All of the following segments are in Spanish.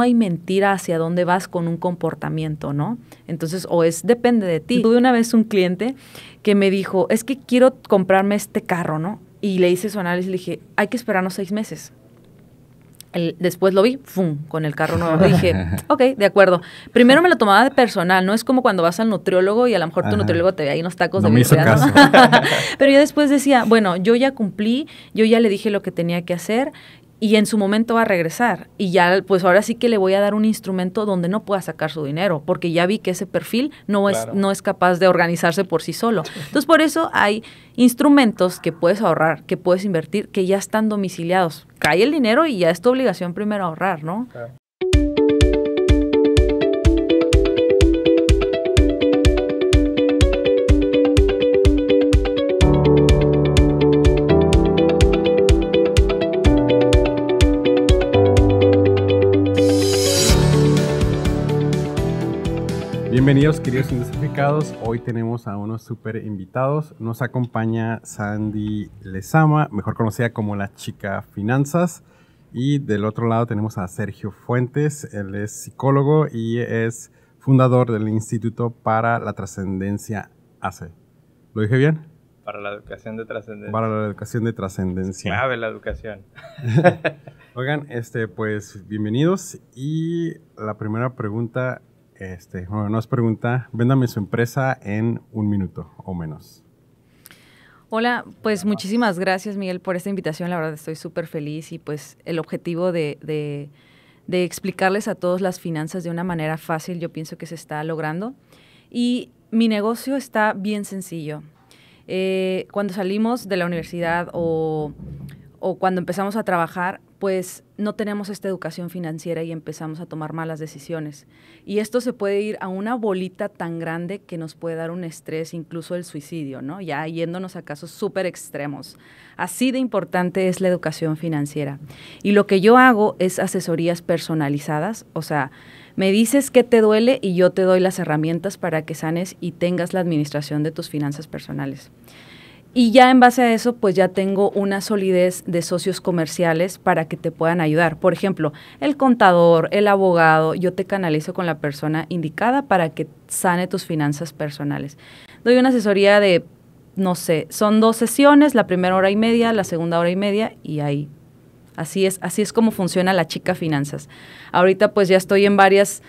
No hay mentira hacia dónde vas con un comportamiento, ¿no? Entonces, o es, depende de ti. Tuve una vez un cliente que me dijo, es que quiero comprarme este carro, ¿no? Y le hice su análisis y le dije, hay que esperarnos seis meses. después lo vi, ¡fum!, con el carro nuevo. Dije, ok, de acuerdo. Primero me lo tomaba de personal, no es como cuando vas al nutriólogo y a lo mejor tu nutriólogo te ve ahí unos tacos de me Pero yo después decía, bueno, yo ya cumplí, yo ya le dije lo que tenía que hacer y en su momento va a regresar. Y ya, pues ahora sí que le voy a dar un instrumento donde no pueda sacar su dinero, porque ya vi que ese perfil no es, no es capaz de organizarse por sí solo. Entonces, por eso hay instrumentos que puedes ahorrar, que puedes invertir, que ya están domiciliados. Cae el dinero y ya es tu obligación primero ahorrar, ¿no? Bienvenidos queridos identificados. hoy tenemos a unos súper invitados. Nos acompaña Sandy Lezama, mejor conocida como la chica finanzas. Y del otro lado tenemos a Sergio Fuentes, él es psicólogo y es fundador del Instituto para la Trascendencia ACE. ¿Lo dije bien? Para la educación de trascendencia. Para la educación de trascendencia. Clave la educación. Oigan, este, pues bienvenidos. Y la primera pregunta este, bueno, nos pregunta, véndame su empresa en un minuto o menos. Hola, pues muchísimas gracias Miguel por esta invitación, la verdad estoy súper feliz y pues el objetivo de, explicarles a todos las finanzas de una manera fácil yo pienso que se está logrando y mi negocio está bien sencillo. Eh, cuando salimos de la universidad o o cuando empezamos a trabajar, pues no tenemos esta educación financiera y empezamos a tomar malas decisiones. Y esto se puede ir a una bolita tan grande que nos puede dar un estrés, incluso el suicidio, ¿no? Ya yéndonos a casos súper extremos. Así de importante es la educación financiera. Y lo que yo hago es asesorías personalizadas, o sea, me dices qué te duele y yo te doy las herramientas para que sanes y tengas la administración de tus finanzas personales. Y ya en base a eso, pues ya tengo una solidez de socios comerciales para que te puedan ayudar. Por ejemplo, el contador, el abogado, yo te canalizo con la persona indicada para que sane tus finanzas personales. Doy una asesoría de, no sé, son dos sesiones, la primera hora y media, la segunda hora y media y ahí. Así es, así es como funciona la chica finanzas. Ahorita pues ya estoy en varias,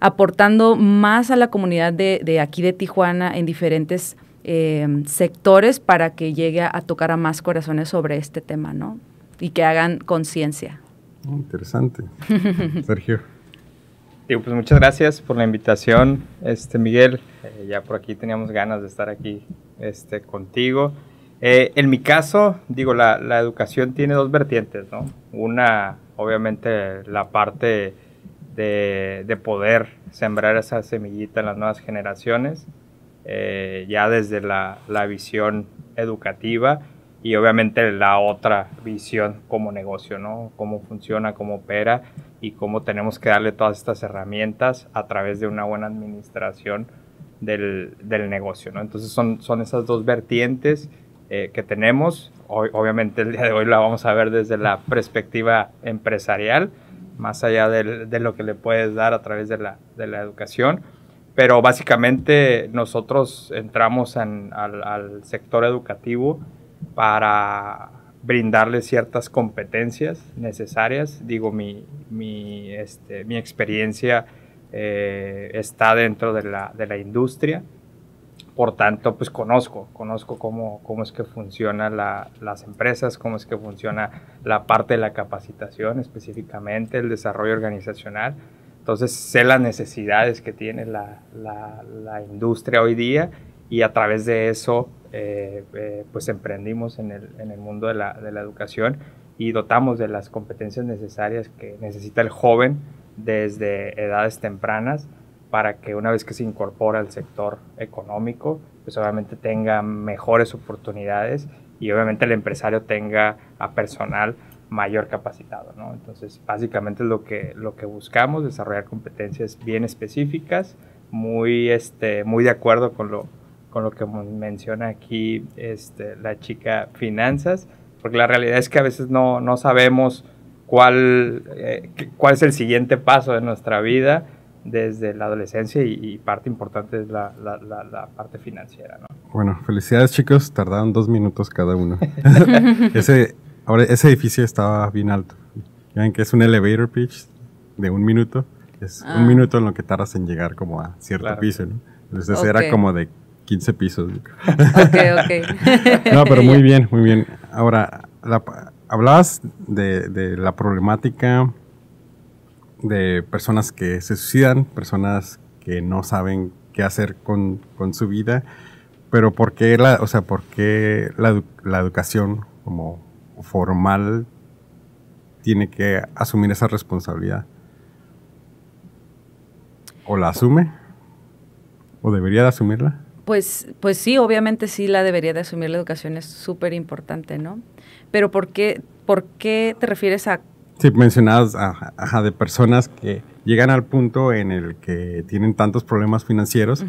aportando más a la comunidad de, de aquí de Tijuana en diferentes Em, sectores para que llegue a, tocar a más corazones sobre este tema, ¿no? Y que hagan conciencia. Ah, interesante. Sergio. Digo, pues muchas gracias por la invitación, este Miguel. Eh, ya por aquí teníamos ganas de estar aquí este, contigo. Eh, en mi caso, digo, la, educación tiene dos vertientes, ¿no? Una, obviamente, la parte de, de poder sembrar esa semillita en las nuevas generaciones, eh, ya desde la, visión educativa y obviamente la otra visión como negocio, ¿no? Cómo funciona, cómo opera y cómo tenemos que darle todas estas herramientas a través de una buena administración del, negocio, ¿no? Entonces son, esas dos vertientes eh, que tenemos. obviamente el día de hoy la vamos a ver desde la perspectiva empresarial, más allá de lo que le puedes dar a través de la educación pero básicamente nosotros entramos al, sector educativo para brindarles ciertas competencias necesarias. Digo, mi, este, experiencia eh, está dentro de la, de la, industria, por tanto, pues conozco, conozco cómo, es que funcionan las empresas, cómo es que funciona la parte de la capacitación específicamente, el desarrollo organizacional entonces sé las necesidades que tiene la, industria hoy día y a través de eso eh, eh, pues emprendimos en el, mundo de la, de la, educación y dotamos de las competencias necesarias que necesita el joven desde edades tempranas para que una vez que se incorpora al sector económico, pues obviamente tenga mejores oportunidades y obviamente el empresario tenga a personal mayor capacitado, ¿no? Entonces, básicamente es lo que, lo que buscamos, desarrollar competencias bien específicas, muy, este, muy de acuerdo con lo, con lo que menciona aquí este, la chica finanzas, porque la realidad es que a veces no, no sabemos cuál, eh, cuál es el siguiente paso de nuestra vida desde la adolescencia y, parte importante es la, la, la parte financiera. ¿no? Bueno, felicidades chicos, tardaron dos minutos cada uno. Ese Ahora, ese edificio estaba bien alto. Ya ven que es un elevator pitch de un minuto. Es un ah. minuto en lo que tardas en llegar como a cierto piso, ¿no? Entonces era como de 15 pisos. ok, ok. no, pero muy bien, muy bien. Ahora, hablabas de, la problemática de personas que se suicidan, personas que no saben qué hacer con, su vida, pero ¿por qué la, o sea, por la, la educación como formal tiene que asumir esa responsabilidad. ¿O la asume? ¿O debería de asumirla? Pues, pues sí, obviamente sí la debería de asumir. La educación es súper importante, ¿no? Pero ¿por qué, ¿por qué te refieres a...? si mencionabas a, de personas que llegan al punto en el que tienen tantos problemas financieros,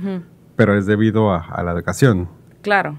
pero es debido a, la educación. Claro,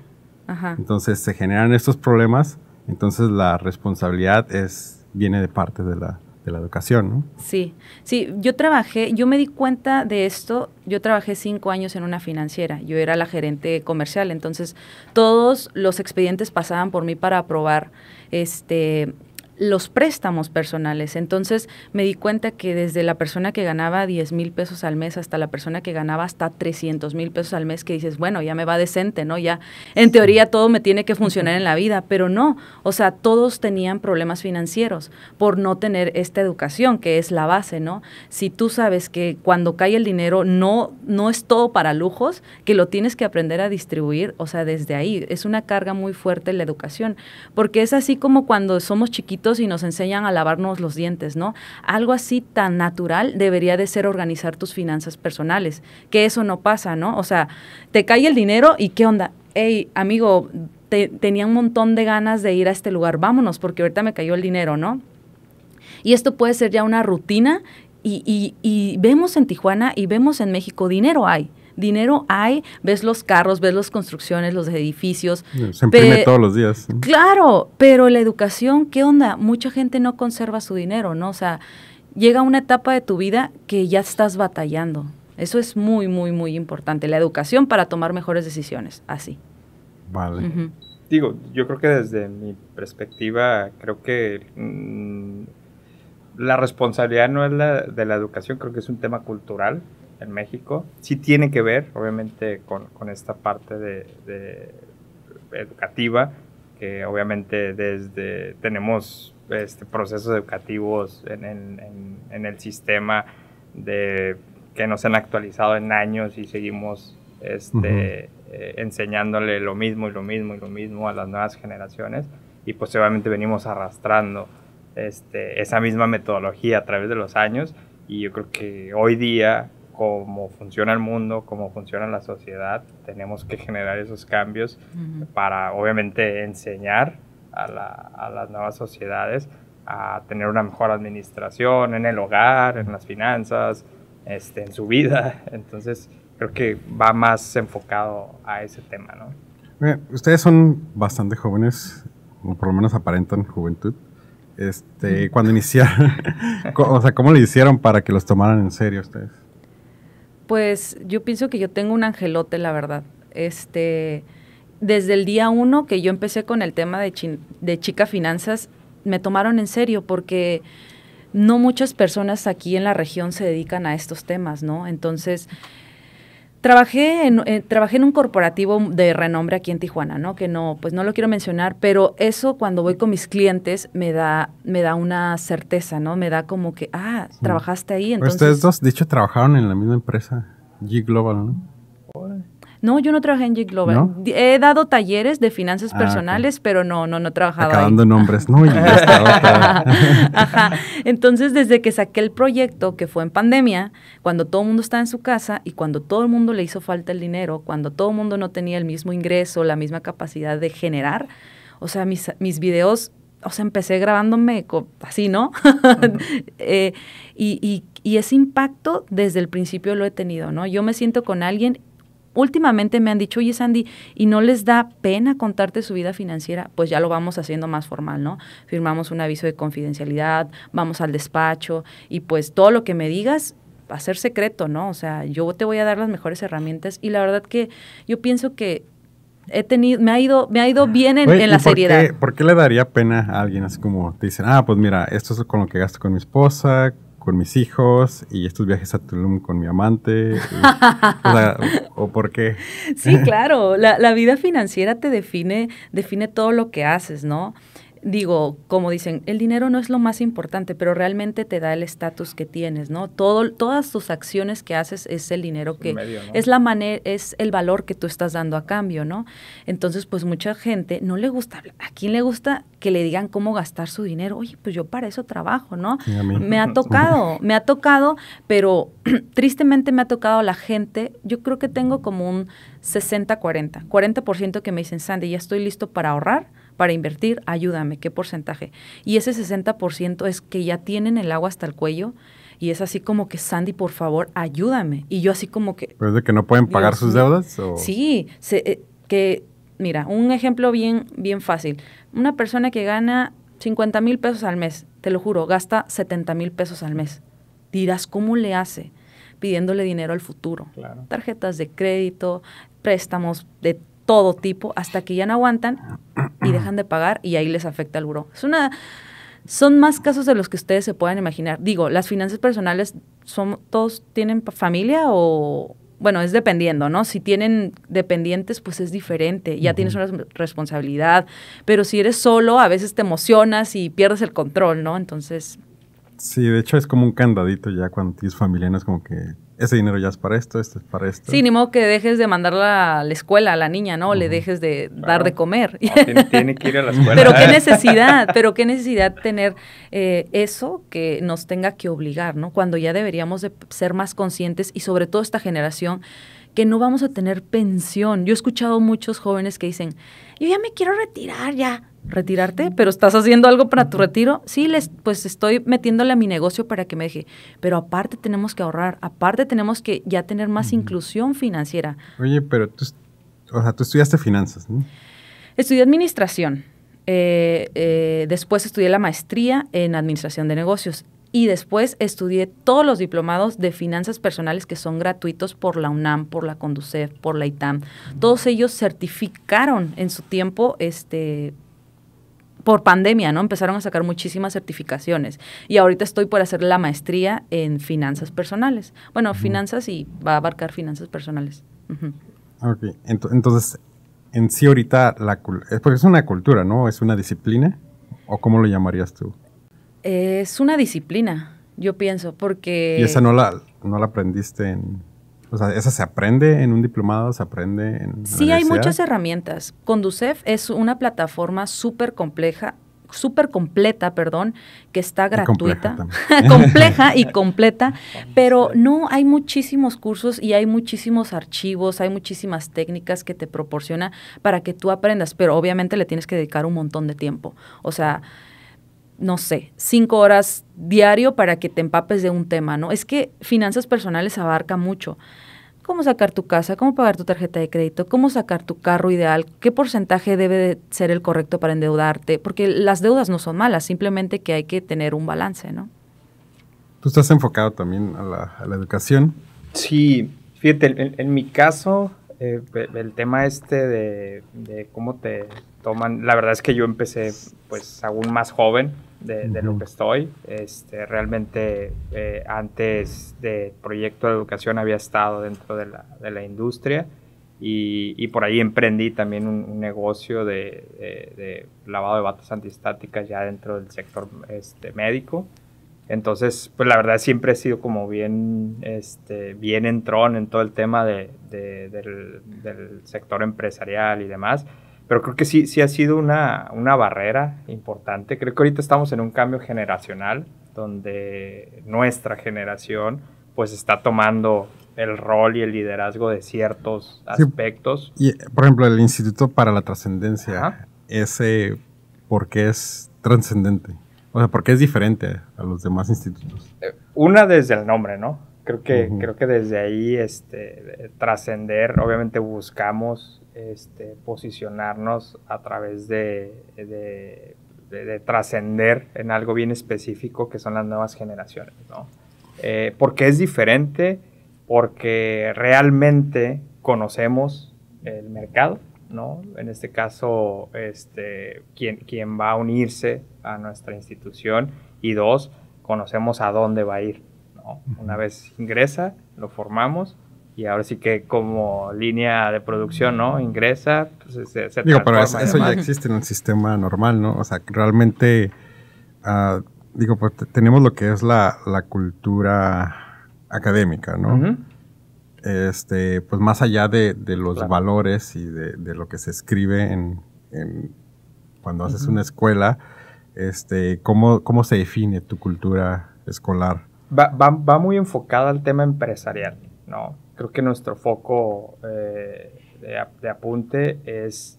Entonces se generan estos problemas entonces la responsabilidad es, viene de parte de la, de la educación, ¿no? Sí, sí, yo trabajé, yo me di cuenta de esto, yo trabajé cinco años en una financiera, yo era la gerente comercial, entonces todos los expedientes pasaban por mí para aprobar este los préstamos personales. Entonces me di cuenta que desde la persona que ganaba 10 mil pesos al mes hasta la persona que ganaba hasta 300 mil pesos al mes, que dices, bueno, ya me va decente, ¿no? Ya en teoría todo me tiene que funcionar en la vida, pero no. O sea, todos tenían problemas financieros por no tener esta educación, que es la base, ¿no? Si tú sabes que cuando cae el dinero no, no es todo para lujos, que lo tienes que aprender a distribuir, o sea, desde ahí. Es una carga muy fuerte la educación, porque es así como cuando somos chiquitos y nos enseñan a lavarnos los dientes, ¿no? Algo así tan natural debería de ser organizar tus finanzas personales, que eso no pasa, ¿no? O sea, te cae el dinero y ¿qué onda? Hey, amigo, te, tenía un montón de ganas de ir a este lugar, vámonos, porque ahorita me cayó el dinero, ¿no? Y esto puede ser ya una rutina y, y vemos en Tijuana y vemos en México, dinero hay dinero hay, ves los carros, ves las construcciones, los edificios. Se imprime todos los días. Claro, pero la educación, ¿qué onda? Mucha gente no conserva su dinero, ¿no? O sea, llega una etapa de tu vida que ya estás batallando. Eso es muy, muy, muy importante. La educación para tomar mejores decisiones, así. Vale. Digo, yo creo que desde mi perspectiva, creo que mm, la responsabilidad no es la de la educación, creo que es un tema cultural en México. Sí tiene que ver, obviamente, con, con esta parte de, educativa, que obviamente desde tenemos este, procesos educativos en, en el sistema de, que nos han actualizado en años y seguimos este, eh, enseñándole lo mismo y lo mismo y lo mismo a las nuevas generaciones y pues obviamente venimos arrastrando este, esa misma metodología a través de los años y yo creo que hoy día cómo funciona el mundo, cómo funciona la sociedad. Tenemos que generar esos cambios para, obviamente, enseñar a, las nuevas sociedades a tener una mejor administración en el hogar, en las finanzas, este, en su vida. Entonces, creo que va más enfocado a ese tema, ¿no? ustedes son bastante jóvenes, o por lo menos aparentan juventud. Este, cuando iniciaron, o sea, ¿cómo le hicieron para que los tomaran en serio ustedes? Pues yo pienso que yo tengo un angelote, la verdad. Este, desde el día uno que yo empecé con el tema de, de chica finanzas, me tomaron en serio porque no muchas personas aquí en la región se dedican a estos temas, ¿no? Entonces, Trabajé en, eh, trabajé en un corporativo de renombre aquí en Tijuana, ¿no? Que no, pues no lo quiero mencionar, pero eso cuando voy con mis clientes me da, me da una certeza, ¿no? Me da como que, ah, trabajaste ahí, entonces... ustedes dos, de hecho, trabajaron en la misma empresa, G Global, ¿no? No, yo no trabajé en G Global. He dado talleres de finanzas ah, personales, pero no, no, no he trabajado Acabando nombres, ¿no? Y Entonces, desde que saqué el proyecto, que fue en pandemia, cuando todo el mundo estaba en su casa y cuando todo el mundo le hizo falta el dinero, cuando todo el mundo no tenía el mismo ingreso, la misma capacidad de generar, o sea, mis, mis videos o sea, empecé grabándome así, ¿no? Eh, y, y, y, ese impacto desde el principio lo he tenido, ¿no? Yo me siento con alguien últimamente me han dicho, oye Sandy, ¿y no les da pena contarte su vida financiera? Pues ya lo vamos haciendo más formal, ¿no? Firmamos un aviso de confidencialidad, vamos al despacho y pues todo lo que me digas va a ser secreto, ¿no? O sea, yo te voy a dar las mejores herramientas y la verdad que yo pienso que he tenido, me ha ido, me ha ido bien en, la seriedad. ¿Por qué le daría pena a alguien así como te dicen, ah, pues mira, esto es con lo que gasto con mi esposa, con mis hijos y estos viajes a Tulum con mi amante? o, porque por qué? Sí, claro, la, la, vida financiera te define, define todo lo que haces, ¿no? digo, como dicen, el dinero no es lo más importante, pero realmente te da el estatus que tienes, ¿no? Todo, todas tus acciones que haces es el dinero que es la manera, es el valor que tú estás dando a cambio, ¿no? Entonces, pues mucha gente no le gusta, ¿a quién le gusta que le digan cómo gastar su dinero? Oye, pues yo para eso trabajo, ¿no? Me ha tocado, me ha tocado, pero tristemente me ha tocado la gente, yo creo que tengo como un 60-40, 40%, 40 que me dicen, Sandy, ya estoy listo para ahorrar para invertir, ayúdame, ¿qué porcentaje? Y ese 60% es que ya tienen el agua hasta el cuello y es así como que, Sandy, por favor, ayúdame. Y yo así como que... es de que no pueden pagar sus deudas? Sí, eh, que, mira, un ejemplo bien, bien fácil. Una persona que gana 50 mil pesos al mes, te lo juro, gasta 70 mil pesos al mes. Dirás, ¿cómo le hace? Pidiéndole dinero al futuro. Tarjetas de crédito, préstamos de todo tipo hasta que ya no aguantan y dejan de pagar y ahí les afecta el buró. Es una son más casos de los que ustedes se puedan imaginar. Digo, las finanzas personales son todos tienen familia o bueno, es dependiendo, ¿no? Si tienen dependientes, pues es diferente, ya tienes una responsabilidad, pero si eres solo, a veces te emocionas y pierdes el control, ¿no? Entonces... Sí, de hecho es como un candadito ya cuando tienes familia, no es como que ese dinero ya es para esto, este es para esto. Sí, ni modo que dejes de mandarla a la escuela a la niña, ¿no? Le dejes de dar de comer. tiene, que ir a la escuela. pero qué necesidad, pero qué necesidad tener eh, eso que nos tenga que obligar, ¿no? Cuando ya deberíamos de ser más conscientes y sobre todo esta generación que no vamos a tener pensión. Yo he escuchado muchos jóvenes que dicen, yo ya me quiero retirar, ya retirarte, pero estás haciendo algo para tu retiro. Sí, les, pues estoy metiéndole a mi negocio para que me deje, pero aparte tenemos que ahorrar, aparte tenemos que ya tener más inclusión financiera. Oye, pero tú, o sea, tú estudiaste finanzas, ¿no? Estudié administración. Eh, eh, después estudié la maestría en administración de negocios y después estudié todos los diplomados de finanzas personales que son gratuitos por la UNAM, por la CONDUCEF, por la ITAM. Todos ellos certificaron en su tiempo este, por pandemia, ¿no? Empezaron a sacar muchísimas certificaciones. Y ahorita estoy por hacer la maestría en finanzas personales. Bueno, finanzas y va a abarcar finanzas personales. Ok, entonces, en sí ahorita, la, porque es una cultura, ¿no? ¿Es una disciplina? ¿O cómo lo llamarías tú? Es una disciplina, yo pienso, porque... Y esa no no la aprendiste en o sea, ¿esa se aprende en un diplomado? ¿Se aprende en.? Sí, hay muchas herramientas. Conducef es una plataforma súper compleja súper completa, perdón, que está gratuita, compleja, compleja, y completa, pero no hay muchísimos cursos y hay muchísimos archivos, hay muchísimas técnicas que te proporciona para que tú aprendas, pero obviamente le tienes que dedicar un montón de tiempo. O sea, no sé, cinco horas diario para que te empapes de un tema, ¿no? Es que finanzas personales abarca mucho. Cómo sacar tu casa, cómo pagar tu tarjeta de crédito, cómo sacar tu carro ideal, qué porcentaje debe de ser el correcto para endeudarte, porque las deudas no son malas, simplemente que hay que tener un balance, ¿no? Tú estás enfocado también a la, educación. Sí, fíjate, en, mi caso, eh, el tema este de, de cómo te toman, la verdad es que yo empecé pues aún más joven, de, lo que estoy. Este, realmente eh, antes de proyecto de educación había estado dentro de la, de la industria y, y, por ahí emprendí también un, negocio de, lavado de batas antistáticas ya dentro del sector este, médico. Entonces, pues la verdad siempre he sido como bien, este, bien entrón en todo el tema del, del sector empresarial y demás pero creo que sí, sí ha sido una, barrera importante. Creo que ahorita estamos en un cambio generacional donde nuestra generación pues está tomando el rol y el liderazgo de ciertos aspectos. Y, por ejemplo, el Instituto para la Trascendencia, ese, ¿por qué es trascendente? O sea, ¿por qué es diferente a los demás institutos? Eh, una desde el nombre, ¿no? Creo que, creo que desde ahí este, trascender, obviamente buscamos este, posicionarnos a través de, de, trascender en algo bien específico que son las nuevas generaciones, ¿no? Eh, porque es diferente, porque realmente conocemos el mercado, ¿no? En este caso, este, quien, quien va a unirse a nuestra institución y dos, conocemos a dónde va a ir, una vez ingresa, lo formamos y ahora sí que como línea de producción, ¿no? Ingresa, pues, se, Digo, pero eso, ya existe en un sistema normal, ¿no? O sea, realmente, ah, digo, pues, tenemos lo que es la, cultura académica, ¿no? Este, pues más allá de, los valores y de, lo que se escribe en, cuando haces una escuela, este, ¿cómo, ¿cómo se define tu cultura escolar? va, va, muy enfocada al tema empresarial, ¿no? Creo que nuestro foco eh, de, apunte es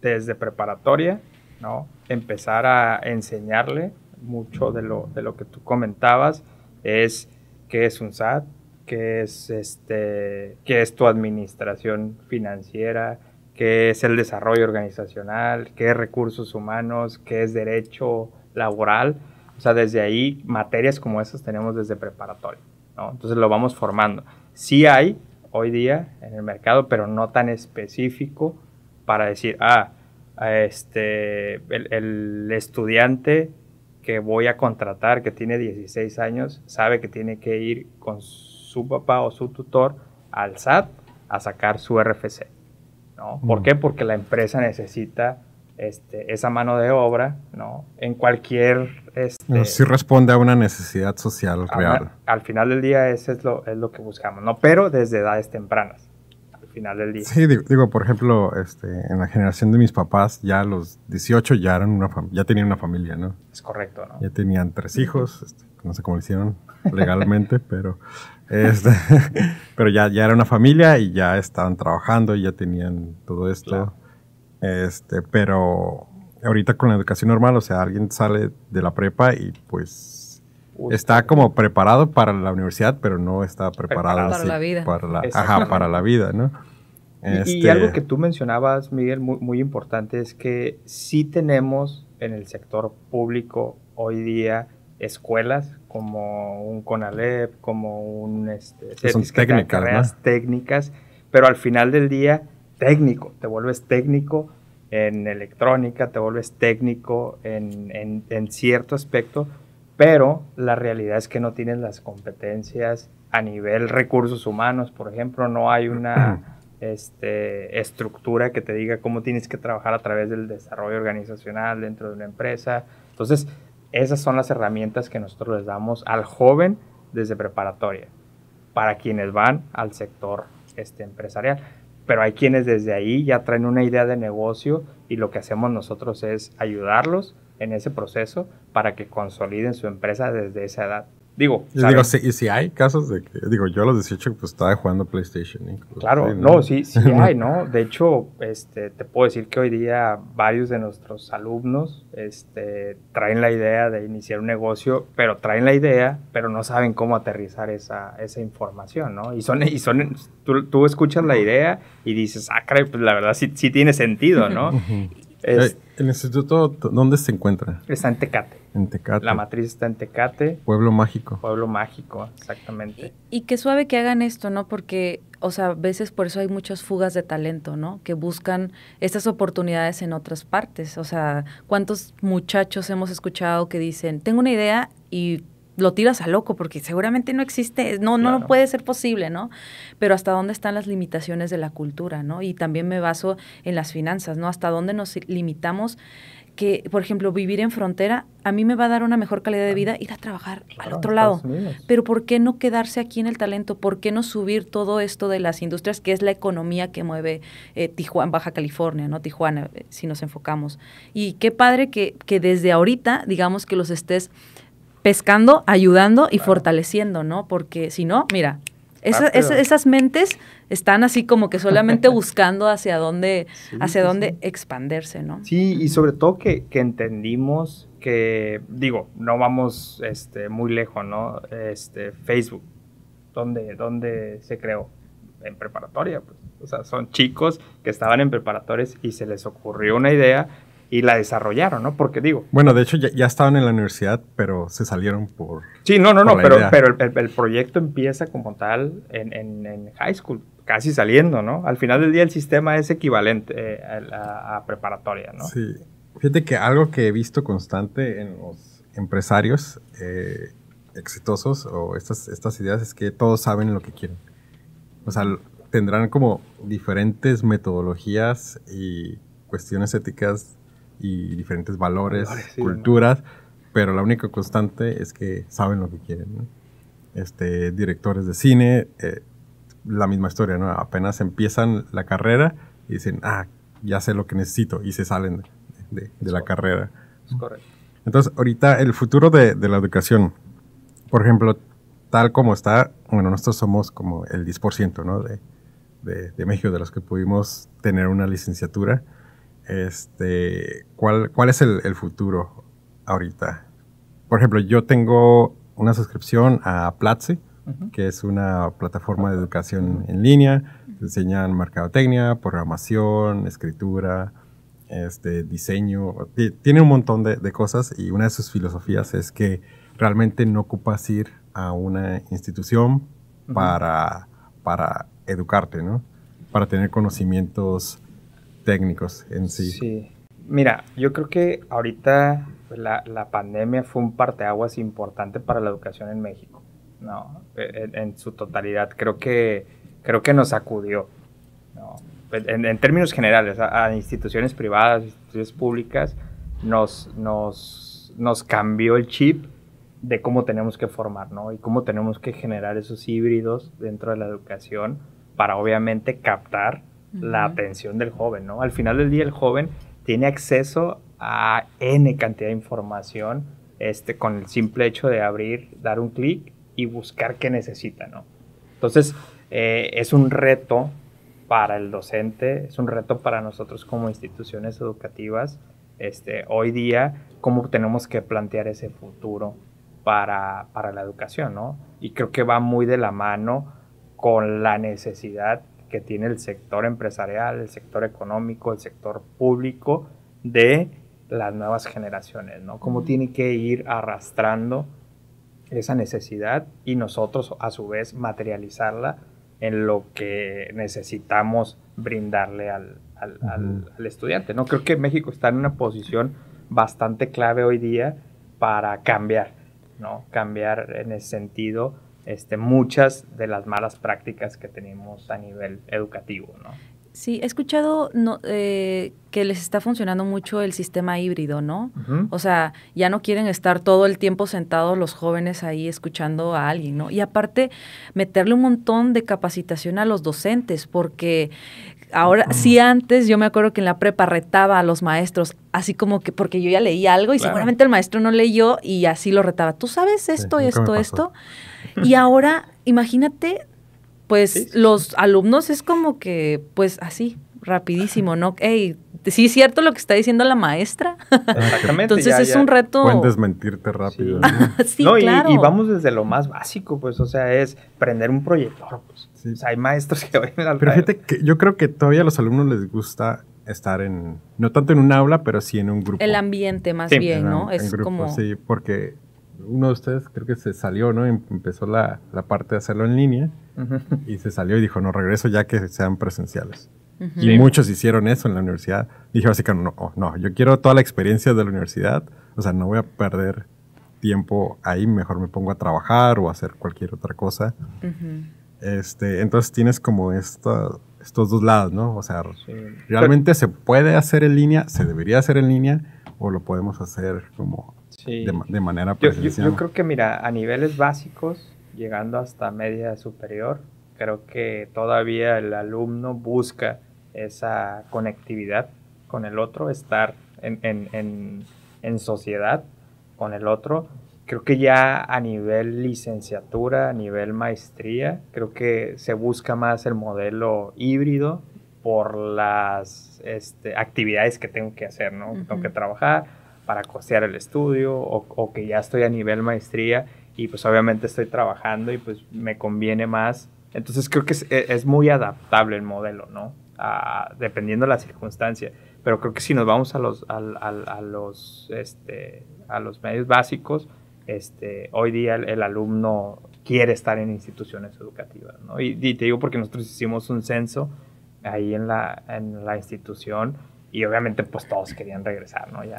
desde preparatoria, ¿no? Empezar a enseñarle mucho de lo, de lo que tú comentabas, es qué es un SAT, qué es, este, qué es tu administración financiera, qué es el desarrollo organizacional, qué es recursos humanos, qué es derecho laboral. O sea, desde ahí materias como esas tenemos desde preparatoria, ¿no? Entonces lo vamos formando. Sí hay hoy día en el mercado, pero no tan específico para decir, ah, este, el, estudiante que voy a contratar, que tiene 16 años, sabe que tiene que ir con su papá o su tutor al SAT a sacar su RFC. ¿no? ¿Por mm. qué? Porque la empresa necesita este, esa mano de obra, ¿no? En cualquier... Este, sí responde a una necesidad social real. al final del día eso es lo, es lo que buscamos, ¿no? Pero desde edades tempranas, al final del día. Sí, digo, por ejemplo, este, en la generación de mis papás, ya a los 18 ya, eran una ya tenían una familia, ¿no? Es correcto, ¿no? Ya tenían tres hijos, este, no sé cómo lo hicieron legalmente, pero... Este, pero ya, ya era una familia y ya estaban trabajando y ya tenían todo esto. Este, pero ahorita con la educación normal, o sea, alguien sale de la prepa y pues está como preparado para la universidad, pero no está preparado para la vida. Para la, ajá, para la vida, ¿no? y, este algo que tú mencionabas, Miguel, muy, muy importante es que sí tenemos en el sector público hoy día escuelas como un CONALEP, como un... Este, son técnicas, ¿no? técnicas, pero al final del día técnico, te vuelves técnico en electrónica, te vuelves técnico en, cierto aspecto, pero la realidad es que no tienes las competencias a nivel recursos humanos, por ejemplo, no hay una este, estructura que te diga cómo tienes que trabajar a través del desarrollo organizacional dentro de una empresa. Entonces, esas son las herramientas que nosotros les damos al joven desde preparatoria, para quienes van al sector este, empresarial pero hay quienes desde ahí ya traen una idea de negocio y lo que hacemos nosotros es ayudarlos en ese proceso para que consoliden su empresa desde esa edad. Digo, y si hay casos de que, digo, yo a los 18 pues estaba jugando PlayStation. ¿eh? Incluso. Claro, ¿no? sí, sí hay, ¿no? De hecho, este, te puedo decir que hoy día varios de nuestros alumnos este, traen la idea de iniciar un negocio, pero traen la idea, pero no saben cómo aterrizar esa, esa información, ¿no? Y son, y son tú, escuchas la idea y dices, ah, cray, pues la verdad sí, sí tiene sentido, ¿no? Eh, ¿El instituto dónde se encuentra? Está en Tecate. En Tecate. La matriz está en Tecate. Pueblo mágico. Pueblo mágico, exactamente. Y, y, qué suave que hagan esto, ¿no? Porque, o sea, a veces por eso hay muchas fugas de talento, ¿no? Que buscan estas oportunidades en otras partes. O sea, ¿cuántos muchachos hemos escuchado que dicen, tengo una idea y lo tiras a loco porque seguramente no existe, no, no, puede ser posible, ¿no? Pero hasta dónde están las limitaciones de la cultura, ¿no? Y también me baso en las finanzas, ¿no? Hasta dónde nos limitamos que, por ejemplo, vivir en frontera a mí me va a dar una mejor calidad de vida ir a trabajar al otro lado. Pero ¿por qué no quedarse aquí en el talento? ¿Por qué no subir todo esto de las industrias que es la economía que mueve eh, Tijuana, Baja California, no Tijuana, eh, si nos enfocamos? Y qué padre que, que desde ahorita, digamos que los estés pescando, ayudando y fortaleciendo, ¿no? Porque si no, mira, esas mentes están así como que solamente buscando hacia dónde, hacia dónde expanderse, ¿no? Sí, y sobre todo que, que, entendimos que, digo, no vamos este, muy lejos, ¿no? Este, Facebook, donde, donde se creó? En preparatoria, pues. O sea, son chicos que estaban en preparatorias y se les ocurrió una idea y la desarrollaron, ¿no? Porque digo... Bueno, de hecho ya, estaban en la universidad, pero se salieron por... Sí, no, no, no, pero, pero el, proyecto empieza como tal en, high school, casi saliendo, ¿no? Al final del día el sistema es equivalente eh, a, preparatoria, ¿no? Sí. Fíjate que algo que he visto constante en los empresarios eh, exitosos o estas, estas ideas es que todos saben lo que quieren. O sea, tendrán como diferentes metodologías y cuestiones éticas y diferentes valores, culturas, pero la única constante es que saben lo que quieren. Este, directores de cine, eh, la misma historia, ¿no? Apenas empiezan la carrera y dicen, ah, ya sé lo que necesito y se salen de, la carrera. correcto. Entonces, ahorita el futuro de, la educación, por ejemplo, tal como está, bueno, nosotros somos como el 10%, ¿no? De, México, de los que pudimos tener una licenciatura este, ¿cuál, cuál es el, futuro ahorita? Por ejemplo, yo tengo una suscripción a Platzi, que es una plataforma de educación en línea. Te enseñan mercadotecnia, programación, escritura, este, diseño. tiene un montón de, cosas y una de sus filosofías es que realmente no ocupas ir a una institución para, para educarte, ¿no? Para tener conocimientos técnicos en sí. Sí. Mira, yo creo que ahorita pues, la, pandemia fue un parteaguas importante para la educación en México. No, e, e, en, su totalidad creo que creo que nos sacudió. No, pues, en, términos generales, a, instituciones privadas, instituciones públicas, nos, nos, nos cambió el chip de cómo tenemos que formar, ¿no? Y cómo tenemos que generar esos híbridos dentro de la educación para obviamente captar la atención del joven, ¿no? Al final del día el joven tiene acceso a N cantidad de información este, con el simple hecho de abrir, dar un clic y buscar qué necesita, ¿no? Entonces, eh, es un reto para el docente, es un reto para nosotros como instituciones educativas, este, hoy día, cómo tenemos que plantear ese futuro para, para la educación, ¿no? Y creo que va muy de la mano con la necesidad que tiene el sector empresarial, el sector económico, el sector público de las nuevas generaciones, ¿no? Cómo tiene que ir arrastrando esa necesidad y nosotros a su vez materializarla en lo que necesitamos brindarle al, al estudiante, ¿no? Creo que México está en una posición bastante clave hoy día para cambiar, ¿no? Cambiar en ese sentido este, muchas de las malas prácticas que tenemos a nivel educativo. ¿no? Sí, he escuchado eh, que les está funcionando mucho el sistema híbrido, ¿no? O sea, ya no quieren estar todo el tiempo sentados los jóvenes ahí escuchando a alguien, ¿no? Y aparte, meterle un montón de capacitación a los docentes, porque ahora, sí antes yo me acuerdo que en la prepa retaba a los maestros, así como que porque yo ya leí algo y seguramente el maestro no leyó y así lo retaba. ¿Tú sabes esto, esto, esto? Y ahora, imagínate, pues los alumnos es como que, pues así, rapidísimo, ¿no? Ey, sí es cierto lo que está diciendo la maestra. Exactamente. Entonces es un reto. Pueden desmentirte rápido. Sí, ah, claro. Y, vamos desde lo más básico, pues, o sea, es prender un proyector, pues. O sea, hay maestros que vienen al Pero fíjate que yo creo que todavía a los alumnos les gusta estar en, no tanto en un aula, pero sí en un grupo. El ambiente más bien, ¿no? es como... Sí, porque uno de ustedes creo que se salió, ¿no? Em-, empezó la, parte de hacerlo en línea y se salió y dijo, no, regreso ya que sean presenciales. Y muchos hicieron eso en la universidad. Dije, así que no, no, yo quiero toda la experiencia de la universidad, o sea, no voy a perder tiempo ahí, mejor me pongo a trabajar o a hacer cualquier otra cosa. este, entonces tienes como estos dos lados, ¿no? O sea, realmente se puede hacer en línea, se debería hacer en línea o lo podemos hacer como de, manera Yo, yo, creo que, mira, a niveles básicos, llegando hasta media superior, creo que todavía el alumno busca esa conectividad con el otro, estar en, en, en, en sociedad con el otro. Creo que ya a nivel licenciatura, a nivel maestría, creo que se busca más el modelo híbrido por las este, actividades que tengo que hacer, ¿no? Tengo que trabajar, para costear el estudio o, que ya estoy a nivel maestría y pues obviamente estoy trabajando y pues me conviene más. Entonces creo que es, e, muy adaptable el modelo, ¿no? dependiendo de la circunstancia. Pero creo que si nos vamos a los, a, los, este, a los medios básicos, este, hoy día el, alumno quiere estar en instituciones educativas, ¿no? Y, te digo porque nosotros hicimos un censo ahí en en la institución y obviamente, pues todos querían regresar, ¿no? Ya,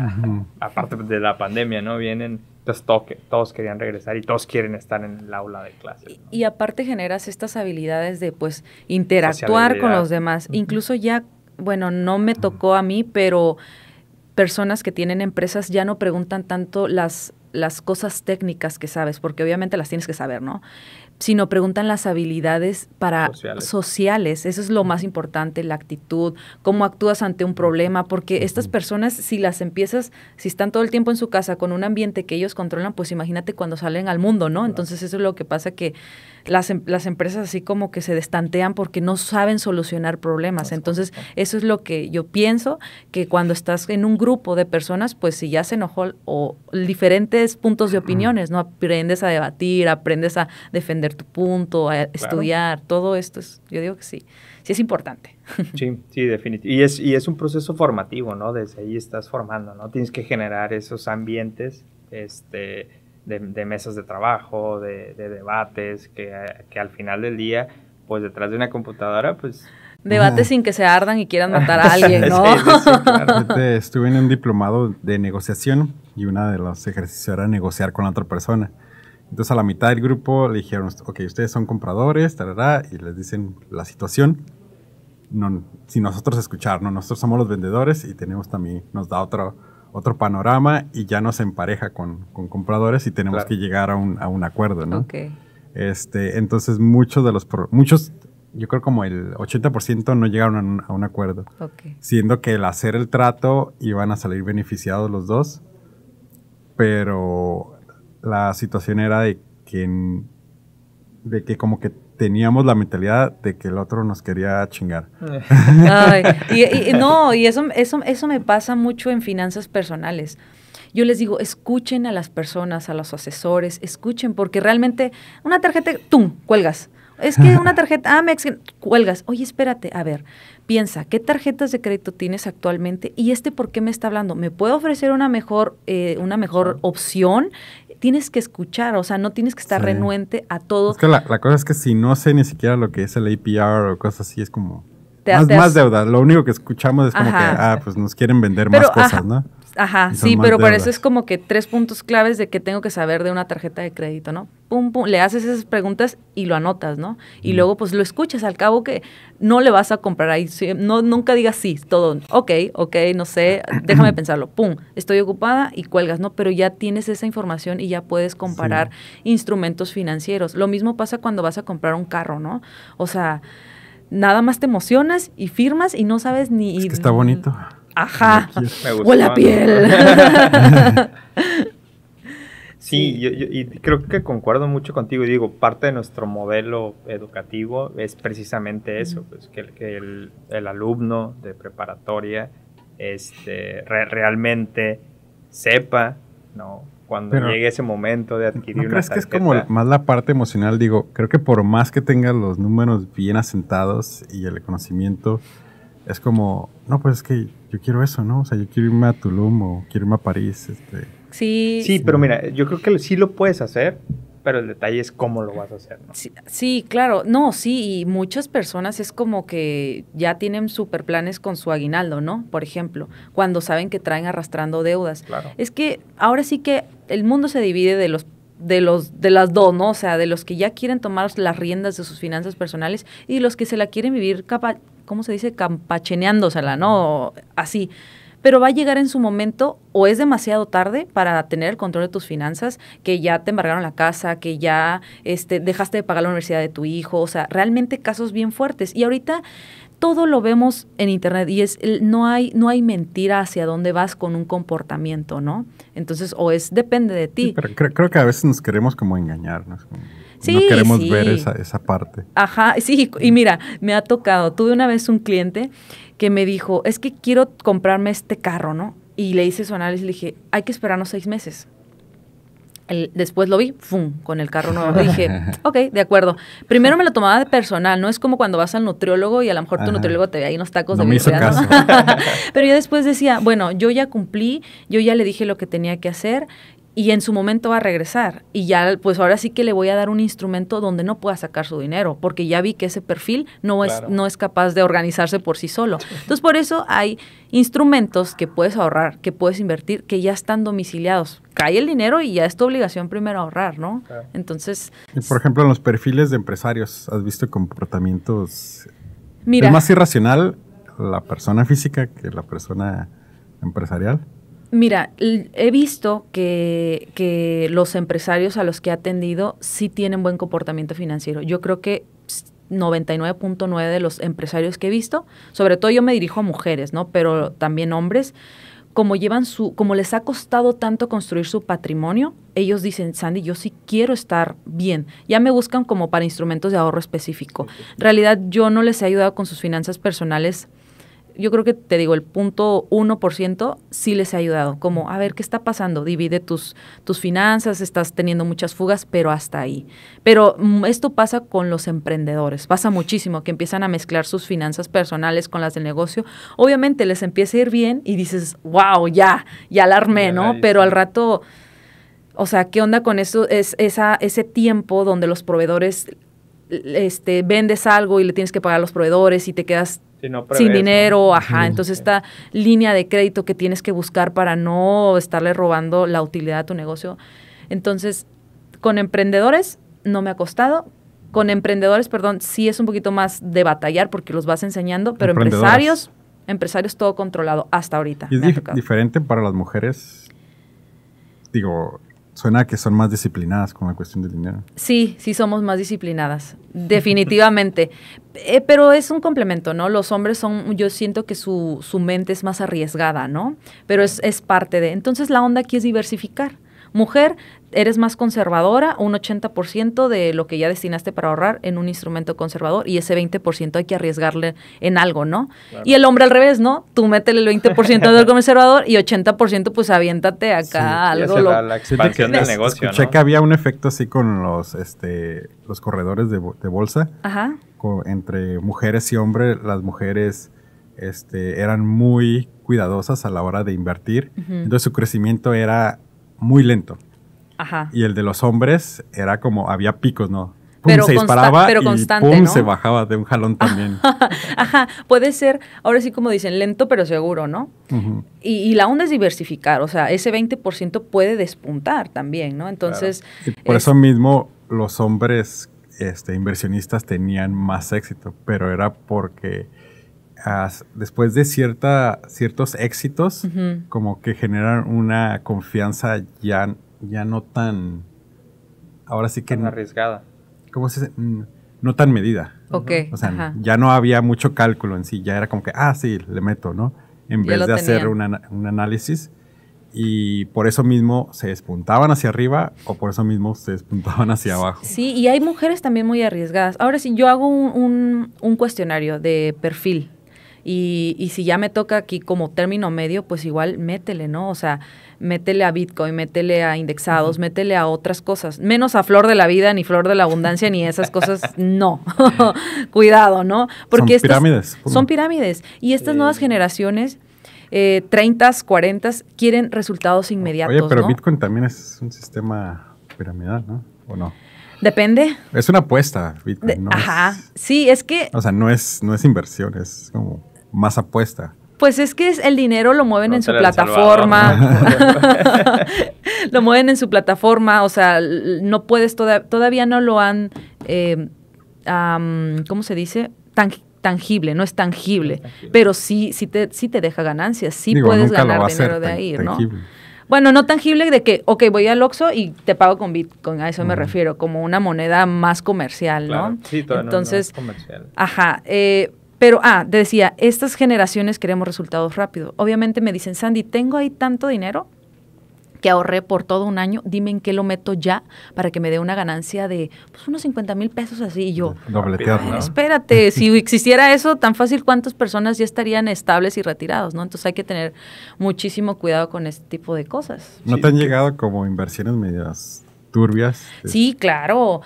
aparte de la pandemia, ¿no? Vienen, entonces pues, todos, todos querían regresar y todos quieren estar en el aula de clase. Y, aparte generas estas habilidades de, pues, interactuar con los demás. Incluso ya, bueno, no me tocó a mí, pero personas que tienen empresas ya no preguntan tanto las, las cosas técnicas que sabes, porque obviamente las tienes que saber, ¿no? sino preguntan las habilidades para sociales. sociales. Eso es lo más importante, la actitud, cómo actúas ante un problema, porque estas personas, si las empiezas, si están todo el tiempo en su casa con un ambiente que ellos controlan, pues imagínate cuando salen al mundo, ¿no? Entonces eso es lo que pasa que las, em, las empresas así como que se destantean porque no saben solucionar problemas. Entonces, eso es lo que yo pienso, que cuando estás en un grupo de personas, pues si ya se enojó o diferentes puntos de opiniones, ¿no? Aprendes a debatir, aprendes a defender tu punto, a estudiar, todo esto, es, yo digo que sí, sí es importante. Sí, sí, definitivamente. Y es, y es un proceso formativo, ¿no? Desde ahí estás formando, ¿no? Tienes que generar esos ambientes, este de, mesas de trabajo, de, debates, que, al final del día, pues detrás de una computadora, pues... Debates sin que se ardan y quieran matar a alguien, ¿no? sí, este, estuve en un diplomado de negociación y uno de los ejercicios era negociar con la otra persona. Entonces a la mitad del grupo le dijeron, ok, ustedes son compradores, tal, y les dicen la situación. No, si nosotros escuchar, nosotros somos los vendedores y tenemos también, nos da otro, otro panorama y ya nos empareja con, compradores y tenemos que llegar a un, acuerdo, ¿no? Este, entonces muchos de los, muchos, yo creo como el 80% no llegaron a un, acuerdo, siendo que el hacer el trato iban a salir beneficiados los dos, pero la situación era de que, de que como que teníamos la mentalidad de que el otro nos quería chingar. y, no, y eso, eso, eso me pasa mucho en finanzas personales. Yo les digo, escuchen a las personas, a los asesores, escuchen, porque realmente una tarjeta, ¡tum!, cuelgas. Es que una tarjeta ¡ah, me exigen! cuelgas. Oye, espérate, a ver, piensa, ¿qué tarjetas de crédito tienes actualmente? ¿Y este por qué me está hablando? ¿Me puede ofrecer una mejor, eh, una mejor opción? tienes que escuchar, o sea, no tienes que estar renuente a todo. Es la, cosa es que si no sé ni siquiera lo que es el APR o cosas así, es como... más, deuda, lo único que escuchamos es como que, ah, pues nos quieren vender más cosas, ¿no? Ajá, sí, pero para eso es como que tres puntos claves de que tengo que saber de una tarjeta de crédito, ¿no? Pum, pum, le haces esas preguntas y lo anotas, ¿no? Y luego pues lo escuchas, al cabo que no le vas a comprar ahí, no, nunca digas sí, todo, ok, ok, no sé, déjame pensarlo, pum, estoy ocupada y cuelgas, ¿no? Pero ya tienes esa información y ya puedes comparar instrumentos financieros. Lo mismo pasa cuando vas a comprar un carro, ¿no? O sea... Nada más te emocionas y firmas y no sabes ni... Es que está bonito Ajá. Me gusta. piel. sí, Yo, y creo que concuerdo mucho contigo. Y digo, parte de nuestro modelo educativo es precisamente eso, pues, que, el, alumno de preparatoria este, realmente sepa, ¿no? Cuando llegue ese momento de adquirir ¿no una crees que es como más la parte emocional? Digo, creo que por más que tenga los números bien asentados y el conocimiento, es como, no, pues es que yo quiero eso, ¿no? O sea, yo quiero irme a Tulum o quiero irme a París. Este. Sí. Sí, pero mira, yo creo que sí lo puedes hacer, pero el detalle es cómo lo vas a hacer, ¿no? Sí, claro. No, sí, y muchas personas es como que ya tienen super planes con su aguinaldo, ¿no? Por ejemplo, cuando saben que traen arrastrando deudas. Claro. Es que ahora sí que el mundo se divide de los de los de las dos, ¿no? O sea, de los que ya quieren tomar las riendas de sus finanzas personales y los que se la quieren vivir capaz... ¿cómo se dice? Campacheneándosela, ¿no? Así. Pero va a llegar en su momento o es demasiado tarde para tener el control de tus finanzas, que ya te embargaron la casa, que ya este, dejaste de pagar la universidad de tu hijo, o sea, realmente casos bien fuertes. Y ahorita todo lo vemos en internet y es no hay no hay mentira hacia dónde vas con un comportamiento, ¿no? Entonces o es depende de ti. pero creo, que a veces nos queremos como engañarnos. Sí, no queremos ver esa, parte. Ajá, sí, y mira, me ha tocado. Tuve una vez un cliente que me dijo, es que quiero comprarme este carro, ¿no? Y le hice su análisis y le dije, hay que esperarnos seis meses. después lo vi, ¡fum!, con el carro nuevo. dije, ok, de acuerdo. Primero me lo tomaba de personal, no es como cuando vas al nutriólogo y a lo mejor tu nutriólogo te ve ahí unos tacos de me Pero yo después decía, bueno, yo ya cumplí, yo ya le dije lo que tenía que hacer y en su momento va a regresar. Y ya, pues ahora sí que le voy a dar un instrumento donde no pueda sacar su dinero, porque ya vi que ese perfil no es, no es capaz de organizarse por sí solo. Entonces, por eso hay instrumentos que puedes ahorrar, que puedes invertir, que ya están domiciliados. Cae el dinero y ya es tu obligación primero ahorrar, ¿no? Entonces... por ejemplo, en los perfiles de empresarios, ¿has visto comportamientos... ¿Es más irracional la persona física que la persona empresarial? Mira, he visto que, que los empresarios a los que he atendido sí tienen buen comportamiento financiero. Yo creo que 99.9 de los empresarios que he visto, sobre todo yo me dirijo a mujeres, ¿no? Pero también hombres, como llevan su como les ha costado tanto construir su patrimonio, ellos dicen, "Sandy, yo sí quiero estar bien." Ya me buscan como para instrumentos de ahorro específico. En realidad yo no les he ayudado con sus finanzas personales yo creo que te digo, el punto 1% sí les ha ayudado, como, a ver, ¿qué está pasando? Divide tus, tus finanzas, estás teniendo muchas fugas, pero hasta ahí. Pero mm, esto pasa con los emprendedores, pasa muchísimo, que empiezan a mezclar sus finanzas personales con las del negocio. Obviamente les empieza a ir bien y dices, wow, ya, ya alarmé, ¿no? Pero al rato... O sea, ¿qué onda con eso? Es esa, ese tiempo donde los proveedores este, vendes algo y le tienes que pagar a los proveedores y te quedas sin dinero, ajá. Entonces esta línea de crédito que tienes que buscar para no estarle robando la utilidad a tu negocio. Entonces, con emprendedores no me ha costado. Con emprendedores, perdón, sí es un poquito más de batallar porque los vas enseñando, pero empresarios, empresarios todo controlado hasta ahorita. es diferente para las mujeres? Digo, Suena que son más disciplinadas con la cuestión del dinero. Sí, sí somos más disciplinadas, definitivamente. Eh, pero es un complemento, ¿no? Los hombres son, yo siento que su, mente es más arriesgada, ¿no? Pero es, es parte de... Entonces la onda aquí es diversificar. Mujer, eres más conservadora, un 80% de lo que ya destinaste para ahorrar en un instrumento conservador y ese 20% hay que arriesgarle en algo, ¿no? Y el hombre al revés, ¿no? Tú métele el 20% algo conservador y 80% pues aviéntate acá a algo. Lo... La, la expansión del negocio, Escuché que había un efecto así con los, este, los corredores de, bolsa. Ajá. entre mujeres y hombres, las mujeres este, eran muy cuidadosas a la hora de invertir, entonces su crecimiento era muy lento. Ajá. Y el de los hombres era como, había picos, ¿no? Pum, pero se disparaba y pum, se bajaba de un jalón también. Ajá, puede ser, ahora sí como dicen, lento pero seguro, ¿no? y, la onda es diversificar, o sea, ese 20% puede despuntar también, ¿no? Entonces... por eso mismo los hombres este, inversionistas tenían más éxito, pero era porque después de cierta, ciertos éxitos, como que generan una confianza ya ya no tan. Ahora sí que. Tan arriesgada. ¿Cómo se dice? No tan medida. Ok. O sea, ya no había mucho cálculo en sí, ya era como que, ah, sí, le meto, ¿no? En vez de hacer un análisis y por eso mismo se despuntaban hacia arriba o por eso mismo se despuntaban hacia abajo. Sí, y hay mujeres también muy arriesgadas. Ahora sí, yo hago un cuestionario de perfil y, y si ya me toca aquí como término medio, pues igual métele, ¿no? O sea, métele a Bitcoin, métele a indexados, métele a otras cosas. Menos a flor de la vida, ni flor de la abundancia, ni esas cosas, no. Cuidado, ¿no? Porque son pirámides. Son pirámides. Y estas nuevas generaciones eh, 30, 40, quieren resultados inmediatos. Oye, pero Bitcoin también es un sistema piramidal, ¿no? ¿O no? Depende. Es una apuesta, Bitcoin. ajá. sí, es que. O sea, no es, no es inversión, es como más apuesta? Pues es que es el dinero lo mueven en su plataforma. lo mueven en su plataforma. O sea, no puedes, todavía no lo han, eh, ¿cómo se dice? tangible, no es tangible, Pero sí, sí te, te deja ganancias. Sí puedes ganar dinero de ahí, ¿no? Bueno, no tangible de que, ok, voy al Oxxo y te pago con Bitcoin, a eso me refiero, como una moneda más comercial, ¿no? Sí, todavía Entonces, es comercial. Ajá. Eh, pero, ah, decía, estas generaciones queremos resultados rápidos. Obviamente me dicen, Sandy, tengo ahí tanto dinero que ahorré por todo un año, dime en qué lo meto ya para que me dé una ganancia de pues, unos 50 mil pesos así. Y yo, espérate, si existiera eso tan fácil, ¿cuántas personas ya estarían estables y retirados? no Entonces hay que tener muchísimo cuidado con este tipo de cosas. ¿No te han llegado como inversiones medias turbias? Sí, claro.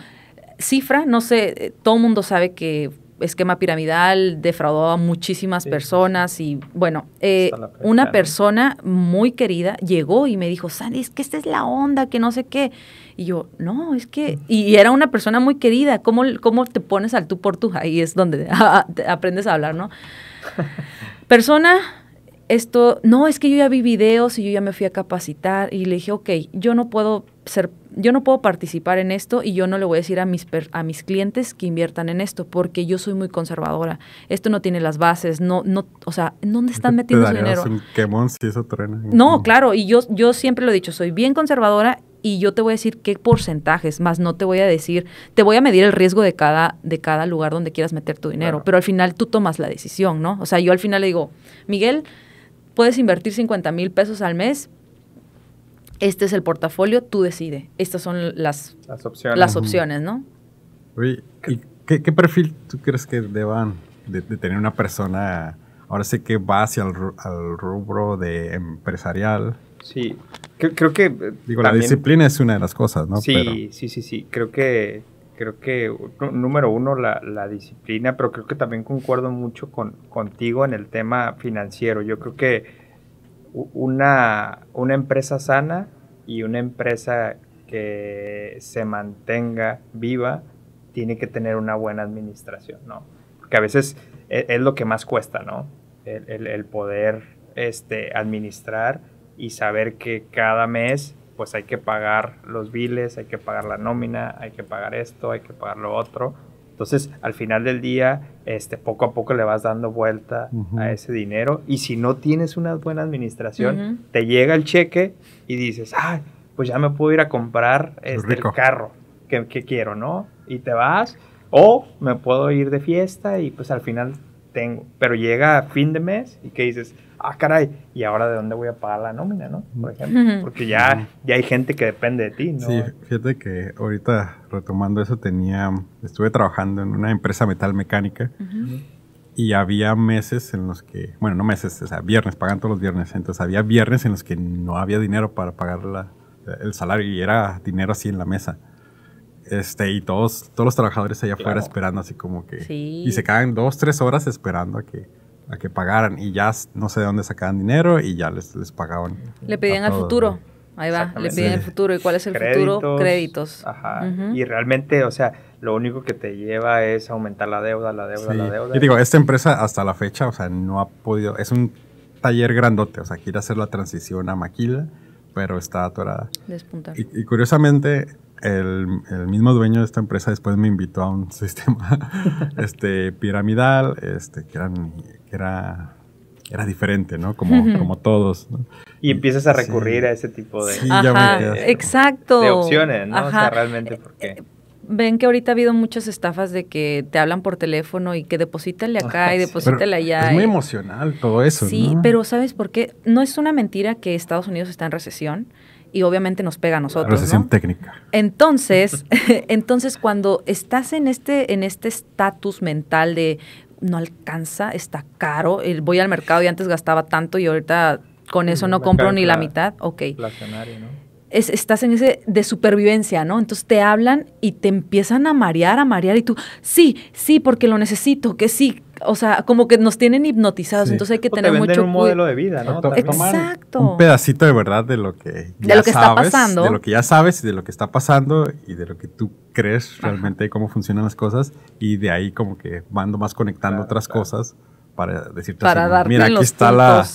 Cifra, no sé, eh, todo el mundo sabe que esquema piramidal, defraudó a muchísimas personas y bueno, eh, una persona muy querida llegó y me dijo, Sandy, es que esta es la onda, que no sé qué. Y yo, no, es que, y era una persona muy querida, ¿cómo, cómo te pones al tú por tú? Ahí es donde aprendes a hablar, ¿no? Persona esto, no, es que yo ya vi videos y yo ya me fui a capacitar y le dije, ok, yo no puedo ser yo no puedo participar en esto y yo no le voy a decir a mis, a mis clientes que inviertan en esto porque yo soy muy conservadora. Esto no tiene las bases, no, no, o sea, ¿en dónde están metiendo su dinero? si eso No, claro, y yo, yo siempre lo he dicho, soy bien conservadora y yo te voy a decir qué porcentajes, más no te voy a decir, te voy a medir el riesgo de cada, de cada lugar donde quieras meter tu dinero, pero al final tú tomas la decisión, ¿no? O sea, yo al final le digo, Miguel, puedes invertir 50 mil pesos al mes, este es el portafolio, tú decide. Estas son las, las opciones. ¿no? Oye, qué, perfil tú crees que deban de, tener una persona, ahora sé que va hacia el, rubro de empresarial? Sí, creo, que... Eh, Digo, la disciplina es una de las cosas, ¿no? Sí, sí, sí, sí, creo que... Creo que número uno la, la disciplina, pero creo que también concuerdo mucho con, contigo en el tema financiero. Yo creo que una, una empresa sana y una empresa que se mantenga viva tiene que tener una buena administración, ¿no? Porque a veces e, es, lo que más cuesta, ¿no? El, poder este, administrar y saber que cada mes pues hay que pagar los biles, hay que pagar la nómina, hay que pagar esto, hay que pagar lo otro entonces, al final del día, este, poco a poco le vas dando vuelta a ese dinero y si no tienes una buena administración, te llega el cheque y dices, ah, pues ya me puedo ir a comprar este, el carro que, que, quiero, ¿no? Y te vas, o me puedo ir de fiesta y pues al final tengo, pero llega a fin de mes y que dices, ah, caray, ¿y ahora de dónde voy a pagar la nómina, no? Por ejemplo, porque ya, ya hay gente que depende de ti, ¿no? Sí, fíjate que ahorita retomando eso, tenía, estuve trabajando en una empresa metalmecánica mecánica y había meses en los que, bueno, no meses, o sea, viernes, pagan todos los viernes, entonces había viernes en los que no había dinero para pagar el salario y era dinero así en la mesa. Este, y todos, todos los trabajadores allá afuera esperando así como que... Y se caen dos, tres horas esperando a que a que pagaran y ya no sé de dónde sacaban dinero y ya les, les pagaban. Le pedían al futuro. Ahí va, le pedían al futuro. ¿Y cuál es el futuro? Créditos. Ajá. Y realmente, o sea, lo único que te lleva es aumentar la deuda, la deuda, la deuda. Y digo, esta empresa hasta la fecha, o sea, no ha podido. Es un taller grandote, o sea, quiere hacer la transición a Maquila, pero está atorada. y curiosamente, el, mismo dueño de esta empresa después me invitó a un sistema este, piramidal, este, que, que era, diferente, ¿no? Como, como todos. Y empiezas a recurrir a ese tipo de, exacto. opciones, ¿no? O sea, realmente, ¿por eh, ven que ahorita ha habido muchas estafas de que te hablan por teléfono y que deposítale acá y deposítale allá. Es muy emocional todo eso. Sí, pero ¿sabes por qué? No es una mentira que Estados Unidos está en recesión y obviamente nos pega a nosotros. técnica. Entonces, entonces cuando estás en este en este estatus mental de no alcanza, está caro, voy al mercado y antes gastaba tanto y ahorita con mm, eso no compro ni la mitad, ok. ¿no? es, estás en ese de supervivencia, ¿no? Entonces te hablan y te empiezan a marear, a marear y tú, sí, sí, porque lo necesito, que sí. O sea, como que nos tienen hipnotizados, entonces hay que tener mucho un modelo de vida, ¿no? Exacto. Un pedacito de verdad de lo que ya de lo que sabes, está pasando. de lo que ya sabes y de lo que está pasando y de lo que tú crees realmente cómo funcionan las cosas y de ahí como que mando más conectando otras cosas para decirte mira, aquí está la,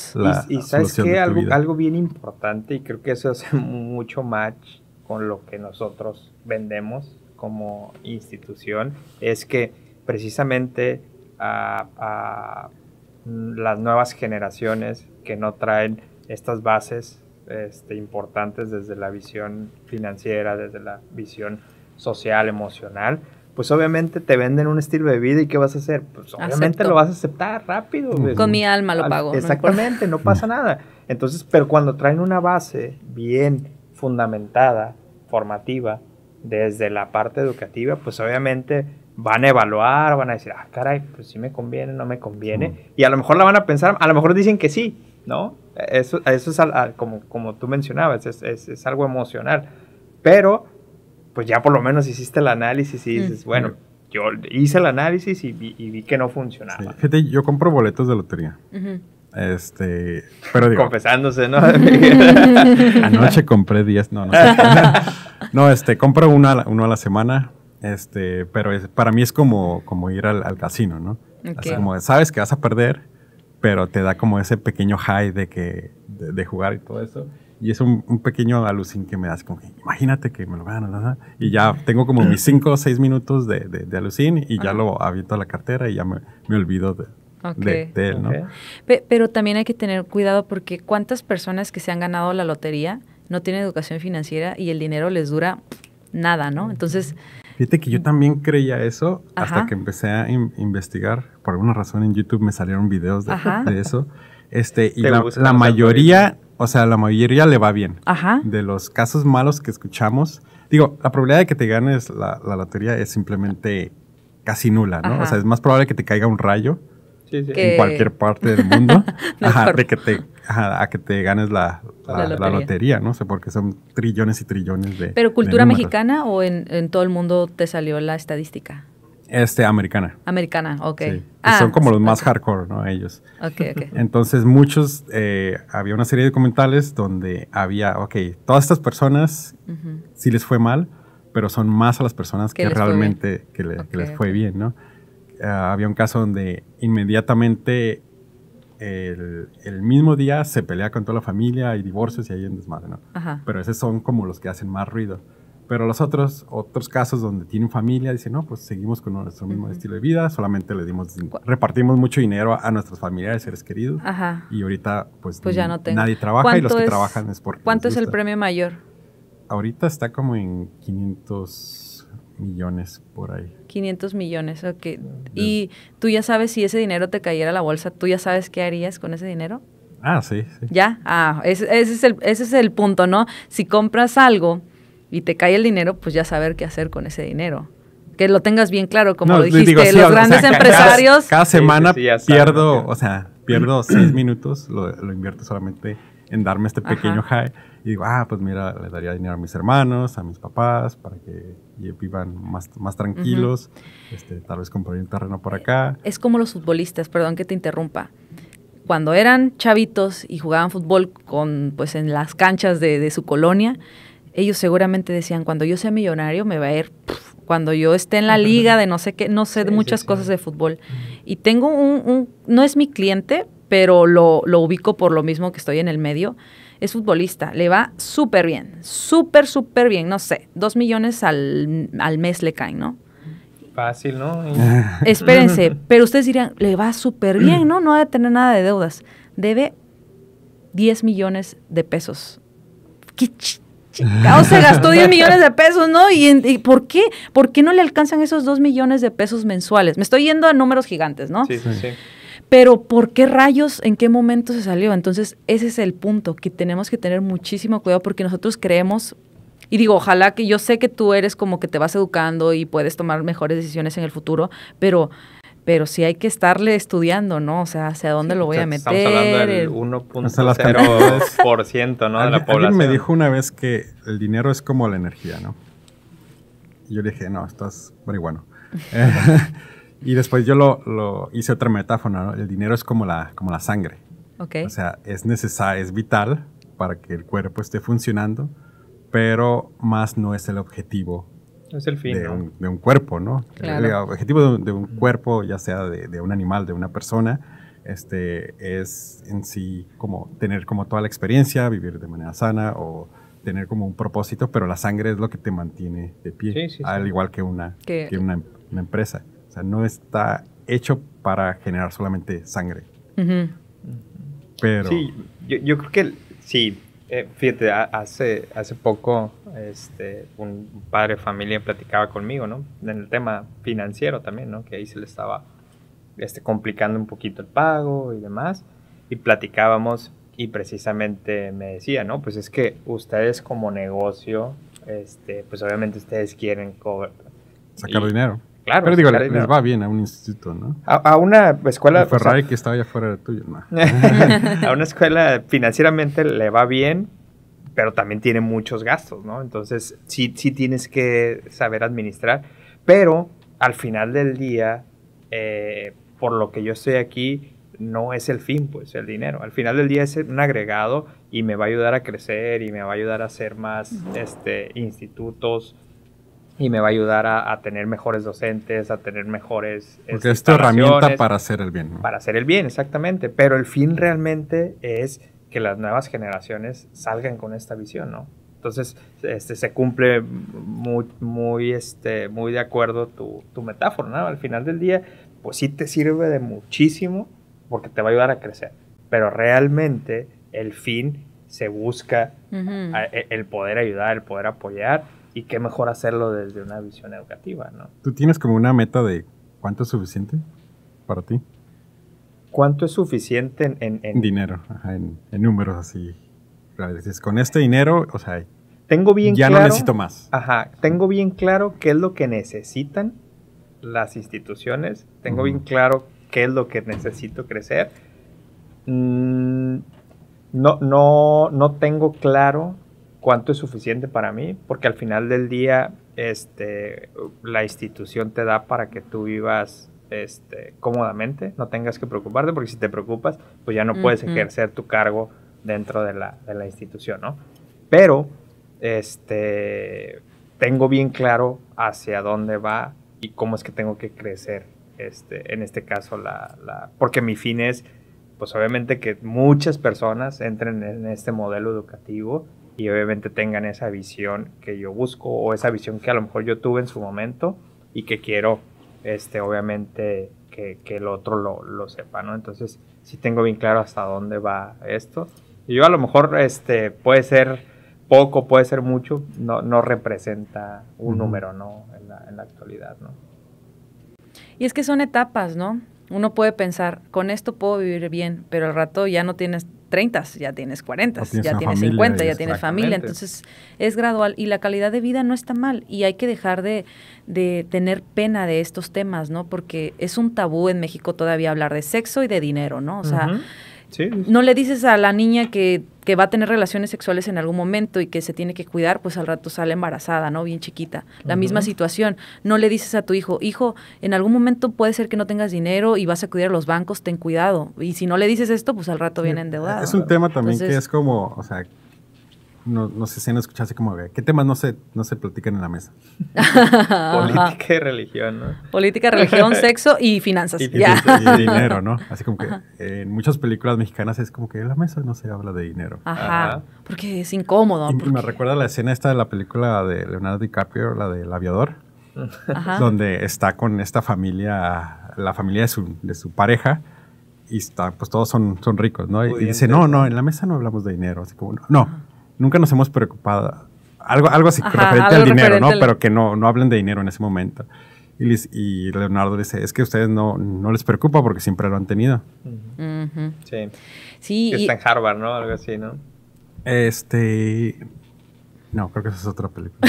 Y, sabes que algo, bien importante, y creo que eso hace mucho match con lo que nosotros vendemos como institución, es que precisamente a, las nuevas generaciones que no traen estas bases este, importantes desde la visión financiera, desde la visión social, emocional, pues obviamente te venden un estilo de vida y ¿qué vas a hacer? Pues obviamente lo vas a aceptar rápido. Con mi alma lo pago. Exactamente, no, pasa nada. Entonces, pero cuando traen una base bien fundamentada, formativa, desde la parte educativa, pues obviamente van a evaluar, van a decir, ah, caray, pues sí me conviene, no me conviene. Y a lo mejor la van a pensar, a lo mejor dicen que sí, ¿no? Eso, eso es como, como tú mencionabas, es, es, es, algo emocional. Pero pues ya por lo menos hiciste el análisis y dices, bueno, yo hice el análisis y vi, que no funcionaba. Fíjate, yo compro boletos de lotería. Este, pero Confesándose, ¿no? anoche compré 10, no, no. Sé. no, este, compro uno a la semana, este, pero para mí es como, como ir al, casino, ¿no? como, sabes que vas a perder, pero te da como ese pequeño high de que, de jugar y todo eso. Y es un, pequeño alucin que me das, como imagínate que me lo gano, ¿no? y ya tengo como mis cinco o seis minutos de, de, alucin y ya lo aviento a la cartera y ya me, me olvido de, él, ¿no? pero también hay que tener cuidado porque cuántas personas que se han ganado la lotería no tienen educación financiera y el dinero les dura nada, ¿no? Entonces... Fíjate que yo mm. también creía eso hasta que empecé a investigar. Por alguna razón en YouTube me salieron videos de, eso. Este, y la mayoría o sea, la mayoría le va bien. De los casos malos que escuchamos, digo, la probabilidad de que te ganes la, lotería es simplemente casi nula, ¿no? O sea, es más probable que te caiga un rayo en cualquier parte del mundo ajá, de que te, a que te ganes la, lotería. ¿no? porque son trillones y trillones de. ¿Pero cultura mexicana o en todo el mundo te salió la estadística? Este, americana. Americana, ok. Ah, son como los más hardcore, ¿no? Ellos. Ok, ok. Entonces, muchos, eh, había una serie de documentales donde había, ok, todas estas personas si sí les fue mal, pero son más a las personas que realmente que, les fue bien, ¿no? Ah, había un caso donde inmediatamente el, el, mismo día se pelea con toda la familia, hay divorcios y hay un desmadre, ¿no? Pero esos son como los que hacen más ruido. Pero los otros, otros casos donde tienen familia, dicen, no, pues seguimos con nuestro mismo estilo de vida, solamente le dimos, repartimos mucho dinero a nuestros familiares, seres queridos. Ajá. Y ahorita, pues, pues ya no nadie trabaja y los que trabajan es porque. ¿Cuánto es el premio mayor? Ahorita está como en 500 millones por ahí. 500 millones, ok. ¿Y tú ya sabes si ese dinero te cayera a la bolsa, tú ya sabes qué harías con ese dinero? Ah, sí, sí. ¿Ya? Ah, ese, ese es, el, ese es el punto, ¿no? Si compras algo y te cae el dinero, pues ya saber qué hacer con ese dinero. Que lo tengas bien claro, como lo dijiste, los grandes empresarios. Cada, semana pierdo, o sea, pierdo seis minutos, lo, lo, invierto solamente en darme este pequeño high. Y digo, ah, pues mira, le daría dinero a mis hermanos, a mis papás, para que vivan más, más tranquilos, este, tal vez comprar un terreno por acá. Es como los futbolistas, perdón que te interrumpa cuando eran chavitos y jugaban fútbol con, pues, en las canchas de, de, su colonia, ellos seguramente decían, cuando yo sea millonario me va a ir, cuando yo esté en la liga de no sé qué, no sé muchas cosas de fútbol. Y tengo un, no es mi cliente, pero lo, ubico por lo mismo que estoy en el medio. Es futbolista, le va súper bien, súper, súper bien, no sé, dos millones al, mes le caen, ¿no? Fácil, ¿no? Espérense, pero ustedes dirían, le va súper bien, ¿no? No a tener nada de deudas. Debe 10 millones de pesos. ¿Qué Ah, se gastó 10 millones de pesos, ¿no? ¿Y, ¿Y, por qué? ¿Por qué no le alcanzan esos 2 millones de pesos mensuales? Me estoy yendo a números gigantes, ¿no? Sí, sí, sí. Pero ¿por qué rayos? ¿En qué momento se salió? Entonces, ese es el punto, que tenemos que tener muchísimo cuidado porque nosotros creemos, y digo, ojalá que yo sé que tú eres como que te vas educando y puedes tomar mejores decisiones en el futuro, pero pero sí hay que estarle estudiando, ¿no? O sea, hacia dónde lo voy a meter. Estamos hablando del 1.0%, ¿no? de la población. Alguien me dijo una vez que el dinero es como la energía, ¿no? yo le dije, no, estás muy bueno y después yo lo, hice otra metáfora, ¿no? El dinero es como la, como la sangre. O sea, es necesa es vital para que el cuerpo esté funcionando, pero más no es el objetivo es el fin. De, un, cuerpo, ¿no? El objetivo de un, cuerpo, ya sea de, un animal, de una persona, este, es en sí como tener como toda la experiencia, vivir de manera sana o tener como un propósito, pero la sangre es lo que te mantiene de pie, al igual que em, una, empresa. O sea, no está hecho para generar solamente sangre. Pero... Sí, yo creo que sí, eh, fíjate, hace, hace poco este, un padre de familia platicaba conmigo, ¿no? En el tema financiero también, ¿no? Que ahí se le estaba este, complicando un poquito el pago y demás. Y platicábamos y precisamente me decía, ¿no? Pues es que ustedes como negocio, este, pues obviamente ustedes quieren cobrar. Sacar dinero. Pero digo, les va bien a un instituto, ¿no? A, una escuela... Ferrari que estaba allá fuera de tuyo, ¿no? a una escuela financieramente le va bien, pero también tiene muchos gastos, ¿no? Entonces, sí, sí tienes que saber administrar, pero al final del día, eh, por lo que yo estoy aquí, no es el fin, pues, el dinero. Al final del día es un agregado y me va a ayudar a crecer y me va a ayudar a hacer más este, institutos, y me va a ayudar a, tener mejores docentes, a tener mejores... Porque este, es tu herramienta para hacer el bien. Para hacer el bien, exactamente. Pero el fin realmente es que las nuevas generaciones salgan con esta visión, ¿no? Entonces, este, se cumple muy, muy, este, muy de acuerdo tu, tu metáfora, ¿no? Al final del día, pues sí te sirve de muchísimo porque te va a ayudar a crecer. Pero realmente el fin se busca e, el poder ayudar, el poder apoyar y qué mejor hacerlo desde una visión educativa, ¿no? ¿Tú tienes como una meta de cuánto es suficiente para ti? ¿Cuánto es suficiente en... dinero, ajá, en, números así. con este dinero, o sea, tengo bien ya no necesito más. Ajá, tengo bien claro qué es lo que necesitan las instituciones, tengo bien claro qué es lo que necesito crecer. Mm, no, no, no tengo claro cuánto es suficiente para mí, porque al final del día este, la institución te da para que tú vivas este, cómodamente, no tengas que preocuparte, porque si te preocupas, pues ya no puedes ejercer tu cargo dentro de la, institución, ¿no? Pero, este, tengo bien claro hacia dónde va y cómo es que tengo que crecer, este, en este caso, la, la, porque mi fin es, pues obviamente que muchas personas entren en este modelo educativo y obviamente tengan esa visión que yo busco o esa visión que a lo mejor yo tuve en su momento y que quiero, este, obviamente, que, el otro lo, lo, sepa, ¿no? Entonces, si tengo bien claro hasta dónde va esto. Y yo a lo mejor, este, puede ser poco, puede ser mucho, no, representa un número, ¿no? En la, en la actualidad, ¿no? Y es que son etapas, ¿no? Uno puede pensar, con esto puedo vivir bien, pero al rato ya no tienes 30, ya tienes 40, ya tienes cincuenta, ya tienes familia, entonces es gradual y la calidad de vida no está mal y hay que dejar de, de tener pena de estos temas, ¿no? Porque es un tabú en México todavía hablar de sexo y de dinero, ¿no? O sea, no le dices a la niña que, que, va a tener relaciones sexuales en algún momento y que se tiene que cuidar, pues al rato sale embarazada, ¿no? Bien chiquita. La misma situación. No le dices a tu hijo, hijo, en algún momento puede ser que no tengas dinero y vas a cuidar a los bancos, ten cuidado. Y si no le dices esto, pues al rato viene endeudado. Es un tema también que es como, o sea, no, no sé si han escuchado así como, ¿qué temas no se, no se platican en la mesa? Política y religión, ¿no? Política, religión, sexo y finanzas. Y, dinero, ¿no? Así como que en muchas películas mexicanas es como que en la mesa no se habla de dinero. Ajá, porque es incómodo. me recuerda la escena esta de la película de Leonardo DiCaprio, la del aviador, donde está con esta familia, la familia de su, de su pareja, y está, pues todos son, son ricos, ¿no? y, dice, no, no, en la mesa no hablamos de dinero, así como, no nunca nos hemos preocupado. Algo, algo así, referente al dinero, ¿no? Pero que no, no hablen de dinero en ese momento. Y, Leonardo dice, es que a ustedes no, no les preocupa porque siempre lo han tenido. Sí. sí Está en Harvard, ¿no? Algo así, ¿no? Este... No, creo que esa es otra película.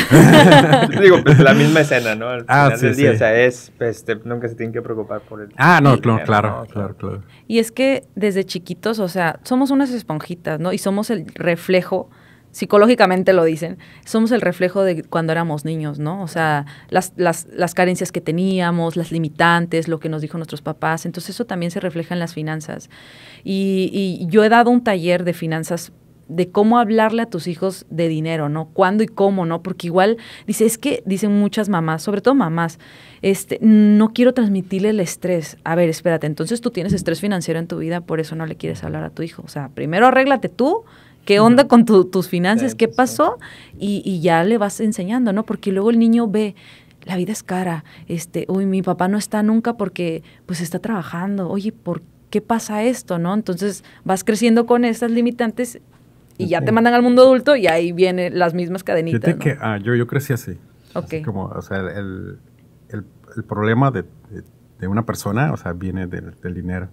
Digo, pues la misma escena, ¿no? ah, sí, del día, sí. O sea, es, este, nunca se tienen que preocupar por el. Ah, no, claro, claro, claro. Y es que desde chiquitos, o sea, somos unas esponjitas, ¿no? Y somos el reflejo psicológicamente lo dicen, somos el reflejo de cuando éramos niños, ¿no? O sea, las, las, las, carencias que teníamos, las limitantes, lo que nos dijo nuestros papás, entonces eso también se refleja en las finanzas. Y, yo he dado un taller de finanzas de cómo hablarle a tus hijos de dinero, ¿no? Cuándo y cómo, ¿no? Porque igual, dice, es que dicen muchas mamás, sobre todo mamás, este, no quiero transmitirle el estrés. A ver, espérate, entonces tú tienes estrés financiero en tu vida, por eso no le quieres hablar a tu hijo. O sea, primero arréglate tú, ¿Qué onda con tus finanzas? Eh, ¿Qué pues, pasó? Y, ya le vas enseñando, ¿no? Porque luego el niño ve, la vida es cara, este, uy, mi papá no está nunca porque pues está trabajando, oye, ¿por qué pasa esto, no? Entonces vas creciendo con estas limitantes y ya te mandan al mundo adulto y ahí vienen las mismas cadenitas. que ah, yo, yo crecí así. como, o sea, el, problema de, una persona, o sea, viene del, dinero.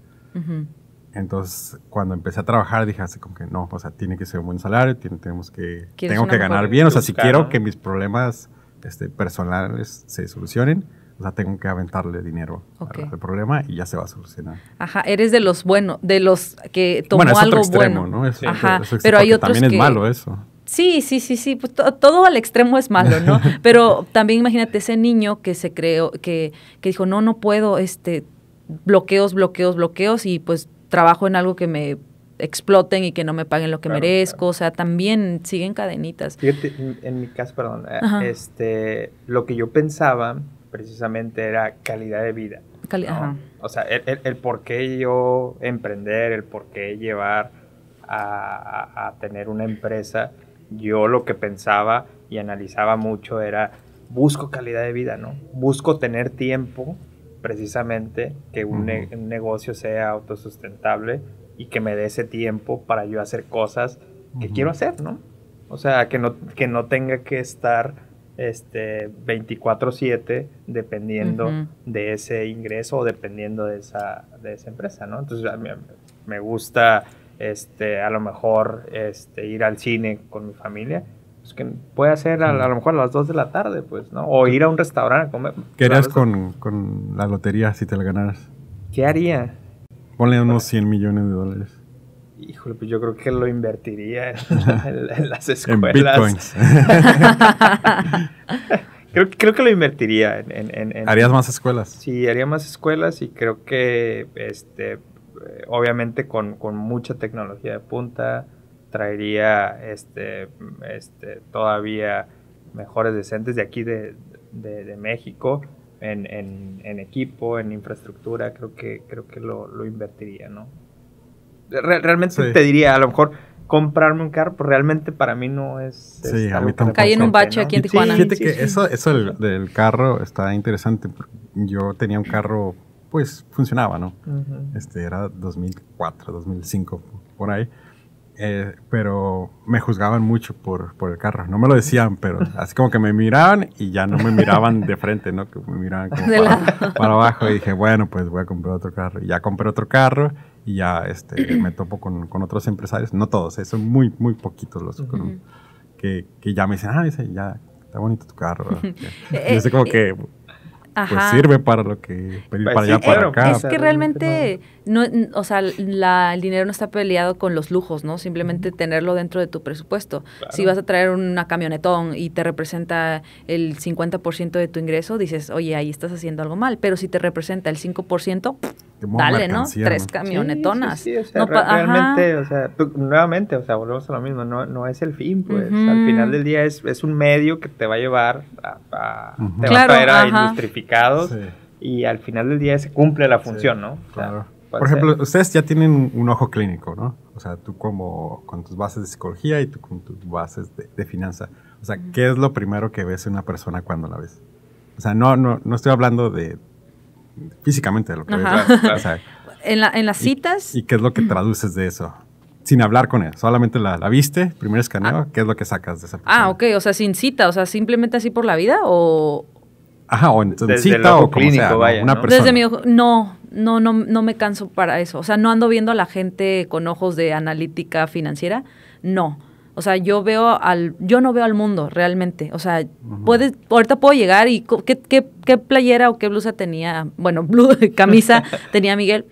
Entonces, cuando empecé a trabajar, dije así como que no, o sea, tiene que ser un buen salario, tenemos que, tengo que ganar bien, o sea, si quiero que mis problemas este, personales se solucionen, o sea, tengo que aventarle dinero al, problema y ya se va a solucionar. Ajá, eres de los buenos, de los que tomó algo bueno. Ajá, pero hay otros también es malo eso. Sí, sí, sí, sí, pues todo al extremo es malo, ¿no? pero también imagínate ese niño que se creó, que, que dijo, no, no puedo, este, bloqueos, bloqueos, bloqueos y pues trabajo en algo que me exploten y que no me paguen lo que merezco, o sea, también siguen cadenitas. en mi caso, perdón, eh, este, lo que yo pensaba precisamente era calidad de vida. O sea, el, por qué yo emprender, el por qué llevar a tener una empresa, yo lo que pensaba y analizaba mucho era, busco calidad de vida, ¿no? Busco tener tiempo precisamente que un, negocio sea autosustentable y que me dé ese tiempo para yo hacer cosas que quiero hacer, ¿no? O sea, que no, que no tenga que estar este, 24/7 dependiendo de ese ingreso o dependiendo de esa, de esa empresa, ¿no? Entonces, a mí, me gusta este, a lo mejor este, ir al cine con mi familia pues, que puede hacer a, lo mejor a las 2 de la tarde, pues, ¿no? O ir a un restaurante a comer. ¿Qué harías con, la lotería si te la ganaras? ¿Qué haría? Ponle unos 100 millones de dólares. Híjole, pues yo creo que lo invertiría en, las escuelas. creo, creo que lo invertiría en, ¿Harías más escuelas? Sí, haría más escuelas y creo que, este, eh, obviamente con, con mucha tecnología de punta, traería este, este, todavía mejores decentes de aquí de, México en, en, equipo, en infraestructura, creo que, creo que lo, invertiría, ¿no? realmente te diría, a lo mejor comprarme un carro, pues realmente para mí no es... Caí en un bache aquí en Tijuana. eso, eso del, carro está interesante. Yo tenía un carro, pues funcionaba, ¿no? Este era 2004, 2005, por ahí. Eh, pero me juzgaban mucho por, por, el carro. No me lo decían, pero así como que me miraban y ya no me miraban de frente, ¿no? Que me miraban como para, abajo y dije, bueno, pues voy a comprar otro carro. Y ya compré otro carro y ya este, me topo con, con otros empresarios. No todos, eh, son muy, muy poquitos los que, que, ya me dicen, ah, dice, ya, está bonito tu carro. yo sé como eh, que pues, Ajá. pues sirve para lo que para pues allá, para acá. Es que realmente, no, o sea, el dinero no está peleado con los lujos, ¿no? Simplemente tenerlo dentro de tu presupuesto. Si vas a traer una camionetón y te representa el 50% de tu ingreso, dices, oye, ahí estás haciendo algo mal. Pero si te representa el 5%, pff, dale, ¿no? Tres camionetonas. Sí, realmente, o sea, nuevamente, o sea, volvemos a lo mismo, no, es el fin, pues. Al final del día es, un medio que te va a llevar a, a traer y al final del día se cumple la función, ¿no? claro. Por ejemplo, ustedes ya tienen un ojo clínico, ¿no? O sea, tú como con tus bases de psicología y tú con tus bases de, de finanza. O sea, ¿qué es lo primero que ves en una persona cuando la ves? O sea, no, no estoy hablando de físicamente en, en, las citas. Y, qué es lo que mm. traduces de eso? Sin hablar con él, solamente la, viste, primer escaneo, ah. ¿qué es lo que sacas de esa ah, persona? Ah, ok, o sea, sin cita, o sea, simplemente así por la vida o... Ajá, o en, cita o como una persona. no, no, no, no me canso para eso. O sea, no ando viendo a la gente con ojos de analítica financiera, no. O sea, yo veo al, yo no veo al mundo realmente. O sea, ahorita puedo llegar y ¿qué, qué, qué playera o qué blusa tenía, bueno, blusa, camisa tenía Miguel,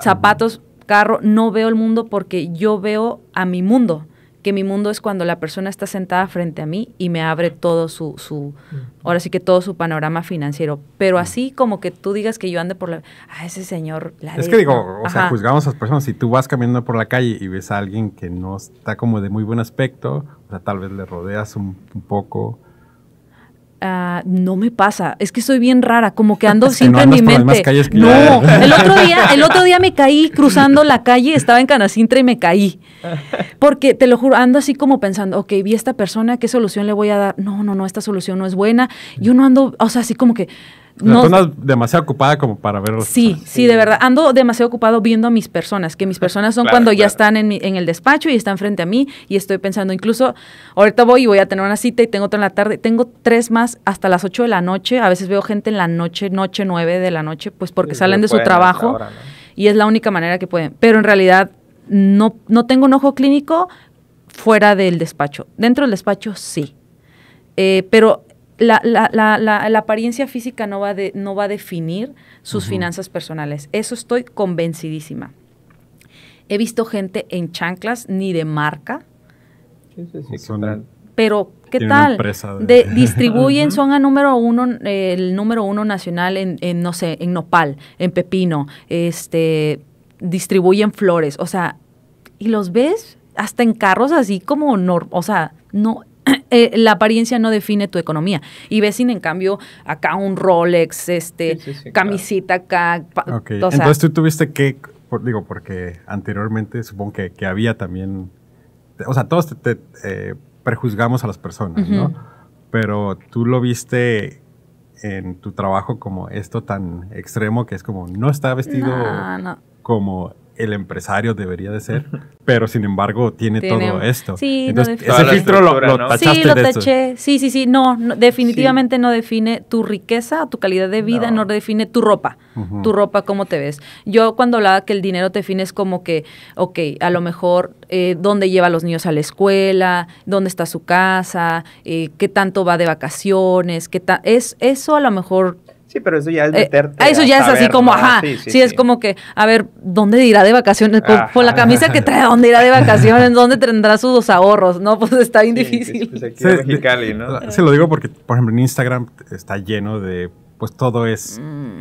zapatos, carro, no veo el mundo porque yo veo a mi mundo que mi mundo es cuando la persona está sentada frente a mí y me abre todo su, su ahora sí que todo su panorama financiero. Pero así como que tú digas que yo ande por la... Ah, ese señor... La es que digo, o sea, juzgamos a las personas. Si tú vas caminando por la calle y ves a alguien que no está como de muy buen aspecto, o sea, tal vez le rodeas un poco Ah, no me pasa, es que soy bien rara, como que ando siempre en mi mente. No, el otro día, el otro día me caí cruzando la calle, estaba en Canacintra y me caí. Porque te lo juro, ando así como pensando, ok, vi a esta persona, ¿qué solución le voy a dar? No, no, no, esta solución no es buena. Yo no ando, o sea, así como que no, demasiado ocupada como para verlos. Sí, sí, de verdad. Ando demasiado ocupado viendo a mis personas, que mis personas son cuando ya están en, el despacho y están frente a mí y estoy pensando, incluso ahorita voy y voy a tener una cita y tengo otra en la tarde, tengo tres más hasta las ocho de la noche. A veces veo gente en la noche, noche nueve de la noche, pues porque salen de su trabajo y es la única manera que pueden. Pero en realidad no, no tengo un ojo clínico fuera del despacho. Dentro del despacho sí. Eh, pero la, la, la, la, apariencia física no va, de, no va a definir sus finanzas personales. Eso estoy convencidísima. He visto gente en chanclas ni de marca. pero, ¿qué tal? distribuyen, son a número uno, el número uno nacional en, no sé, en nopal, en pepino, este, distribuyen flores, o sea, y los ves hasta en carros así como, o sea, no, eh, la apariencia no define tu economía. Y ves, sin en cambio, acá un Rolex, este, camisita acá. Entonces tú tuviste que, digo, porque anteriormente supongo que, había también, o sea, todos te, eh, prejuzgamos a las personas, ¿no? Pero tú lo viste en tu trabajo como esto tan extremo que es como no está vestido como el empresario debería de ser, pero sin embargo tiene, todo esto. Sí, ese filtro lo, Sí, lo taché. Sí, sí, sí. No, definitivamente no define tu riqueza tu calidad de vida, no, define tu ropa. Tu ropa, cómo te ves. Yo cuando hablaba que el dinero te define es como que, ok, a lo mejor eh, dónde lleva a los niños a la escuela, dónde está su casa, eh, qué tanto va de vacaciones, qué tal, es, eso a lo mejor Sí, pero eso ya es eh, meterte. Ah, eso ya es así como, ajá. Sí, es como que, a ver, ¿dónde irá de vacaciones? Por, la camisa que trae, ¿dónde irá de vacaciones? ¿Dónde tendrá sus ahorros? No, pues está bien difícil. Se lo digo porque, por ejemplo, en Instagram está lleno de, pues todo es. Mm.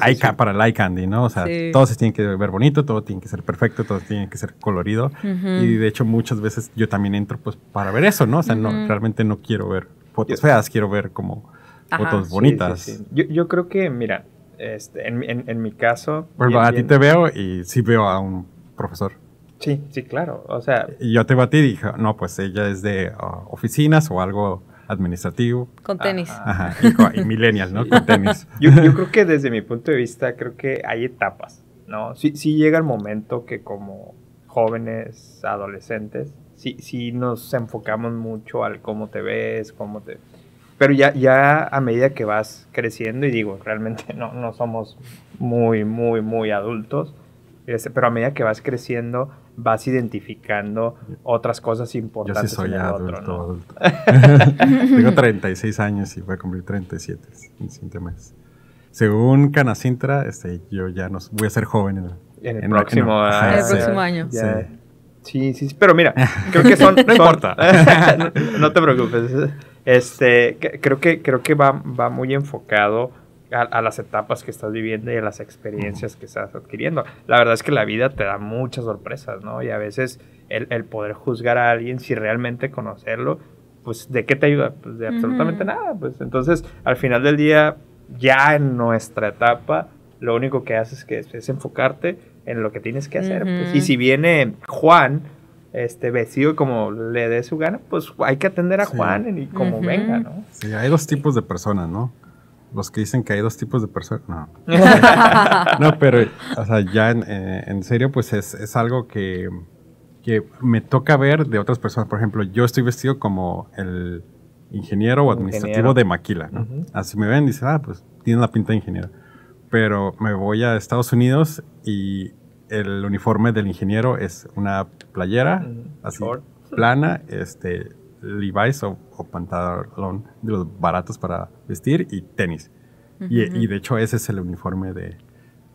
hay oh, eh, para like candy, ¿no? O sea, todo se tiene que ver bonito, todo tiene que ser perfecto, todo tiene que ser colorido. Y de hecho muchas veces yo también entro pues para ver eso, ¿no? O sea, no, realmente no quiero ver fotos feas, quiero ver como fotos bonitas. Yo, yo, creo que, mira, este, en, en, mi caso... Bueno, a ti te veo y sí veo a un profesor. Sí, sí, claro. O sea... Y yo te ti y dije, no, pues ella es de ah, oficinas o algo administrativo. Con tenis. Ajá, y, millennial, ¿no? Con tenis. Yo, creo que desde mi punto de vista, creo que hay etapas, ¿no? Sí, llega el momento que como jóvenes, adolescentes, sí, sí nos enfocamos mucho al cómo te ves, cómo te pero ya, ya a medida que vas creciendo, y digo, realmente no, somos muy, muy, muy adultos, este, pero a medida que vas creciendo, vas identificando otras cosas importantes. Yo sí soy adulto, adulto. Tengo 36 años y voy a cumplir 37 en 7 meses. Según Canacintra, este, yo ya no voy a ser joven en, el, próximo, año. Sí. sí. pero mira, creo que son... no importa. no te preocupes. Este, creo que, creo que va, muy enfocado a, las etapas que estás viviendo y a las experiencias que estás adquiriendo. La verdad es que la vida te da muchas sorpresas, ¿no? Y a veces el, poder juzgar a alguien si realmente conocerlo, pues ¿de qué te ayuda? Pues de absolutamente nada. Pues entonces, al final del día, ya en nuestra etapa, lo único que haces es, es, enfocarte en lo que tienes que hacer. Pues. Y si viene Juan, este vestido como le dé su gana, pues hay que atender a Juan y como venga, ¿no? Sí, hay dos tipos de personas, ¿no? Los que dicen que hay dos tipos de personas, no. no, pero, o sea, ya en, eh, serio, pues es, algo que, me toca ver de otras personas. Por ejemplo, yo estoy vestido como el ingeniero o administrativo de Maquila, ¿no? Así me ven y dicen, ah, pues tiene la pinta de ingeniero. Pero me voy a Estados Unidos y el uniforme del ingeniero es una playera así plana, este, Levi's o, pantalón de los baratos para vestir y tenis. y, de hecho ese es el uniforme de,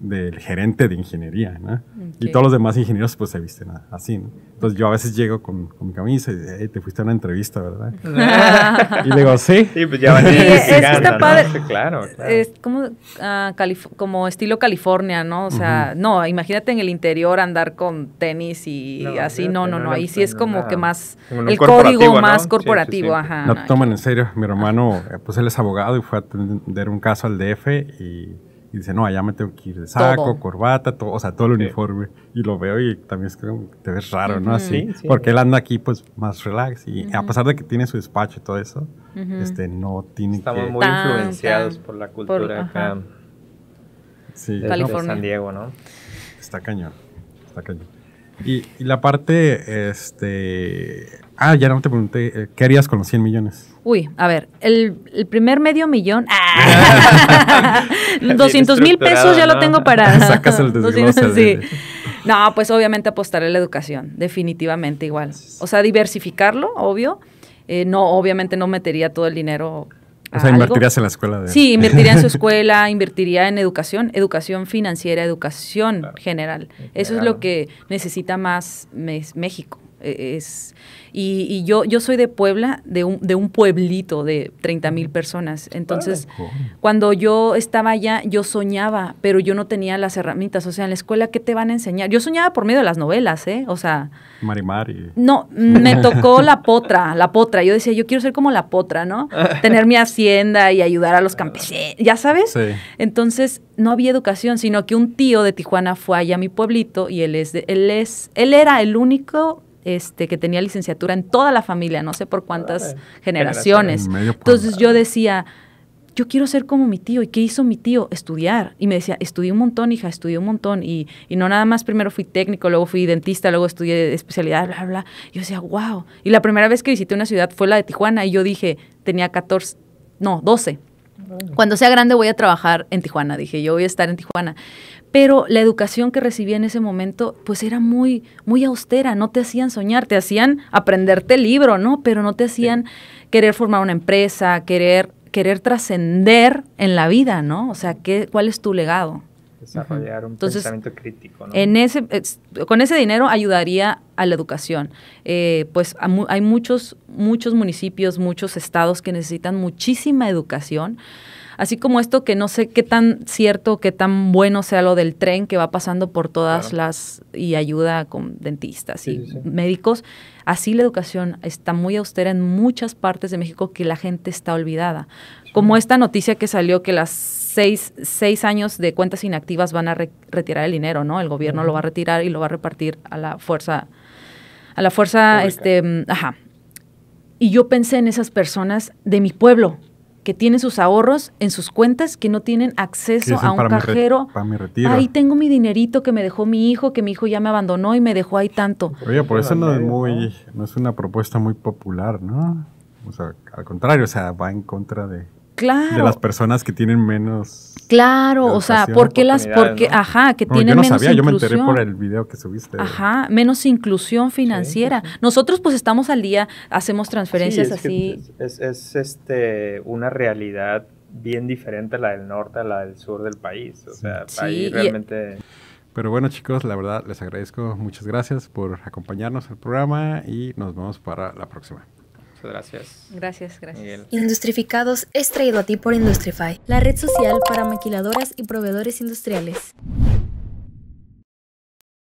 del gerente de ingeniería, ¿no? Y todos los demás ingenieros pues se visten así, ¿no? Entonces yo a veces llego con, mi camisa y te fuiste a una entrevista, ¿verdad? y digo, sí. Sí, pues ya van a es que está padre. Claro, Es como, ah, como estilo California, ¿no? O sea, no, imagínate en el interior andar con tenis y así, no, no, no, ahí sí es como que más el código más corporativo, ajá. No, toman en serio, mi hermano, eh, pues él es abogado y fue a atender un caso al DF y y dice, no, allá me tengo que ir de saco, corbata, todo, o sea, todo el uniforme. Y lo veo y también es que te ves raro, ¿no? Así, porque él anda aquí pues más relax y a pesar de que tiene su despacho y todo eso, este, no tiene Estamos muy influenciados por la cultura acá. Sí, California. San Diego, ¿no? Está cañón, está cañón. y la parte, este, Ah, ya no te pregunté, eh, ¿qué harías con los 100 millones? Uy, a ver, el, primer medio millón, ¡ah! 200 mil pesos ya lo tengo para... Sacas el No, pues obviamente apostaré en la educación, definitivamente igual. O sea, diversificarlo, obvio. Eh, no, obviamente no metería todo el dinero o sea, invertirías en la escuela. Sí, invertiría en su escuela, invertiría en educación, educación financiera, educación general. Eso es lo que necesita más México. E-, es y, yo, yo soy de Puebla, de un, de un pueblito de 30 mil personas. Entonces, cuando yo estaba allá, yo soñaba, pero yo no tenía las herramientas. O sea, en la escuela, ¿qué te van a enseñar? Yo soñaba por medio de las novelas, ¿eh? O sea... Mari No, me tocó la potra, la potra. Yo decía, yo quiero ser como la potra, ¿no? Tener mi hacienda y ayudar a los campesinos, ¿ya sabes? Sí. Entonces, no había educación, sino que un tío de Tijuana fue allá a mi pueblito y él es, él es, él era el único este, que tenía licenciatura en toda la familia, no sé por cuántas generaciones. Entonces yo decía, yo quiero ser como mi tío. ¿Y qué hizo mi tío? Estudiar. Y me decía, estudié un montón, hija, estudié un montón. Y, y no nada más, primero fui técnico, luego fui dentista, luego estudié especialidad, bla, bla. Yo decía, wow. Y la primera vez que visité una ciudad fue la de Tijuana y yo dije, tenía 14, no, 12. Cuando sea grande voy a trabajar en Tijuana, dije, yo voy a estar en Tijuana. Pero la educación que recibí en ese momento, pues era muy, muy austera, no te hacían soñar, te hacían aprenderte el libro, ¿no? Pero no te hacían querer formar una empresa, querer, querer trascender en la vida, ¿no? O sea, ¿cuál es tu legado? desarrollar un pensamiento crítico. En ese, con ese dinero ayudaría a la educación. Eh, pues hay muchos, muchos municipios, muchos estados que necesitan muchísima educación. Así como esto que no sé qué tan cierto, qué tan bueno sea lo del tren que va pasando por todas las y ayuda con dentistas y médicos. Así la educación está muy austera en muchas partes de México que la gente está olvidada. Como esta noticia que salió que las seis, seis años de cuentas inactivas van a retirar el dinero, ¿no? El gobierno lo va a retirar y lo va a repartir a la fuerza, a la fuerza, este, ajá. Y yo pensé en esas personas de mi pueblo que tienen sus ahorros en sus cuentas, que no tienen acceso a un cajero. Ahí tengo mi dinerito que me dejó mi hijo, que mi hijo ya me abandonó y me dejó ahí tanto. Oye, por eso no es muy, no es una propuesta muy popular, ¿no? O sea, al contrario, o sea, va en contra de de las personas que tienen menos. Claro, o sea, porque las, porque, ajá, que tienen menos. no sabía, inclusión. yo me enteré por el video que subiste. Ajá, menos inclusión financiera. Nosotros, pues, estamos al día, hacemos transferencias así. Es, es, este, una realidad bien diferente a la del norte, a la del sur del país. O sea, ahí realmente. Pero bueno, chicos, la verdad les agradezco. Muchas gracias por acompañarnos al programa y nos vemos para la próxima gracias. Gracias, gracias. Industrificados es traído a ti por Industrify, la red social para maquiladoras y proveedores industriales.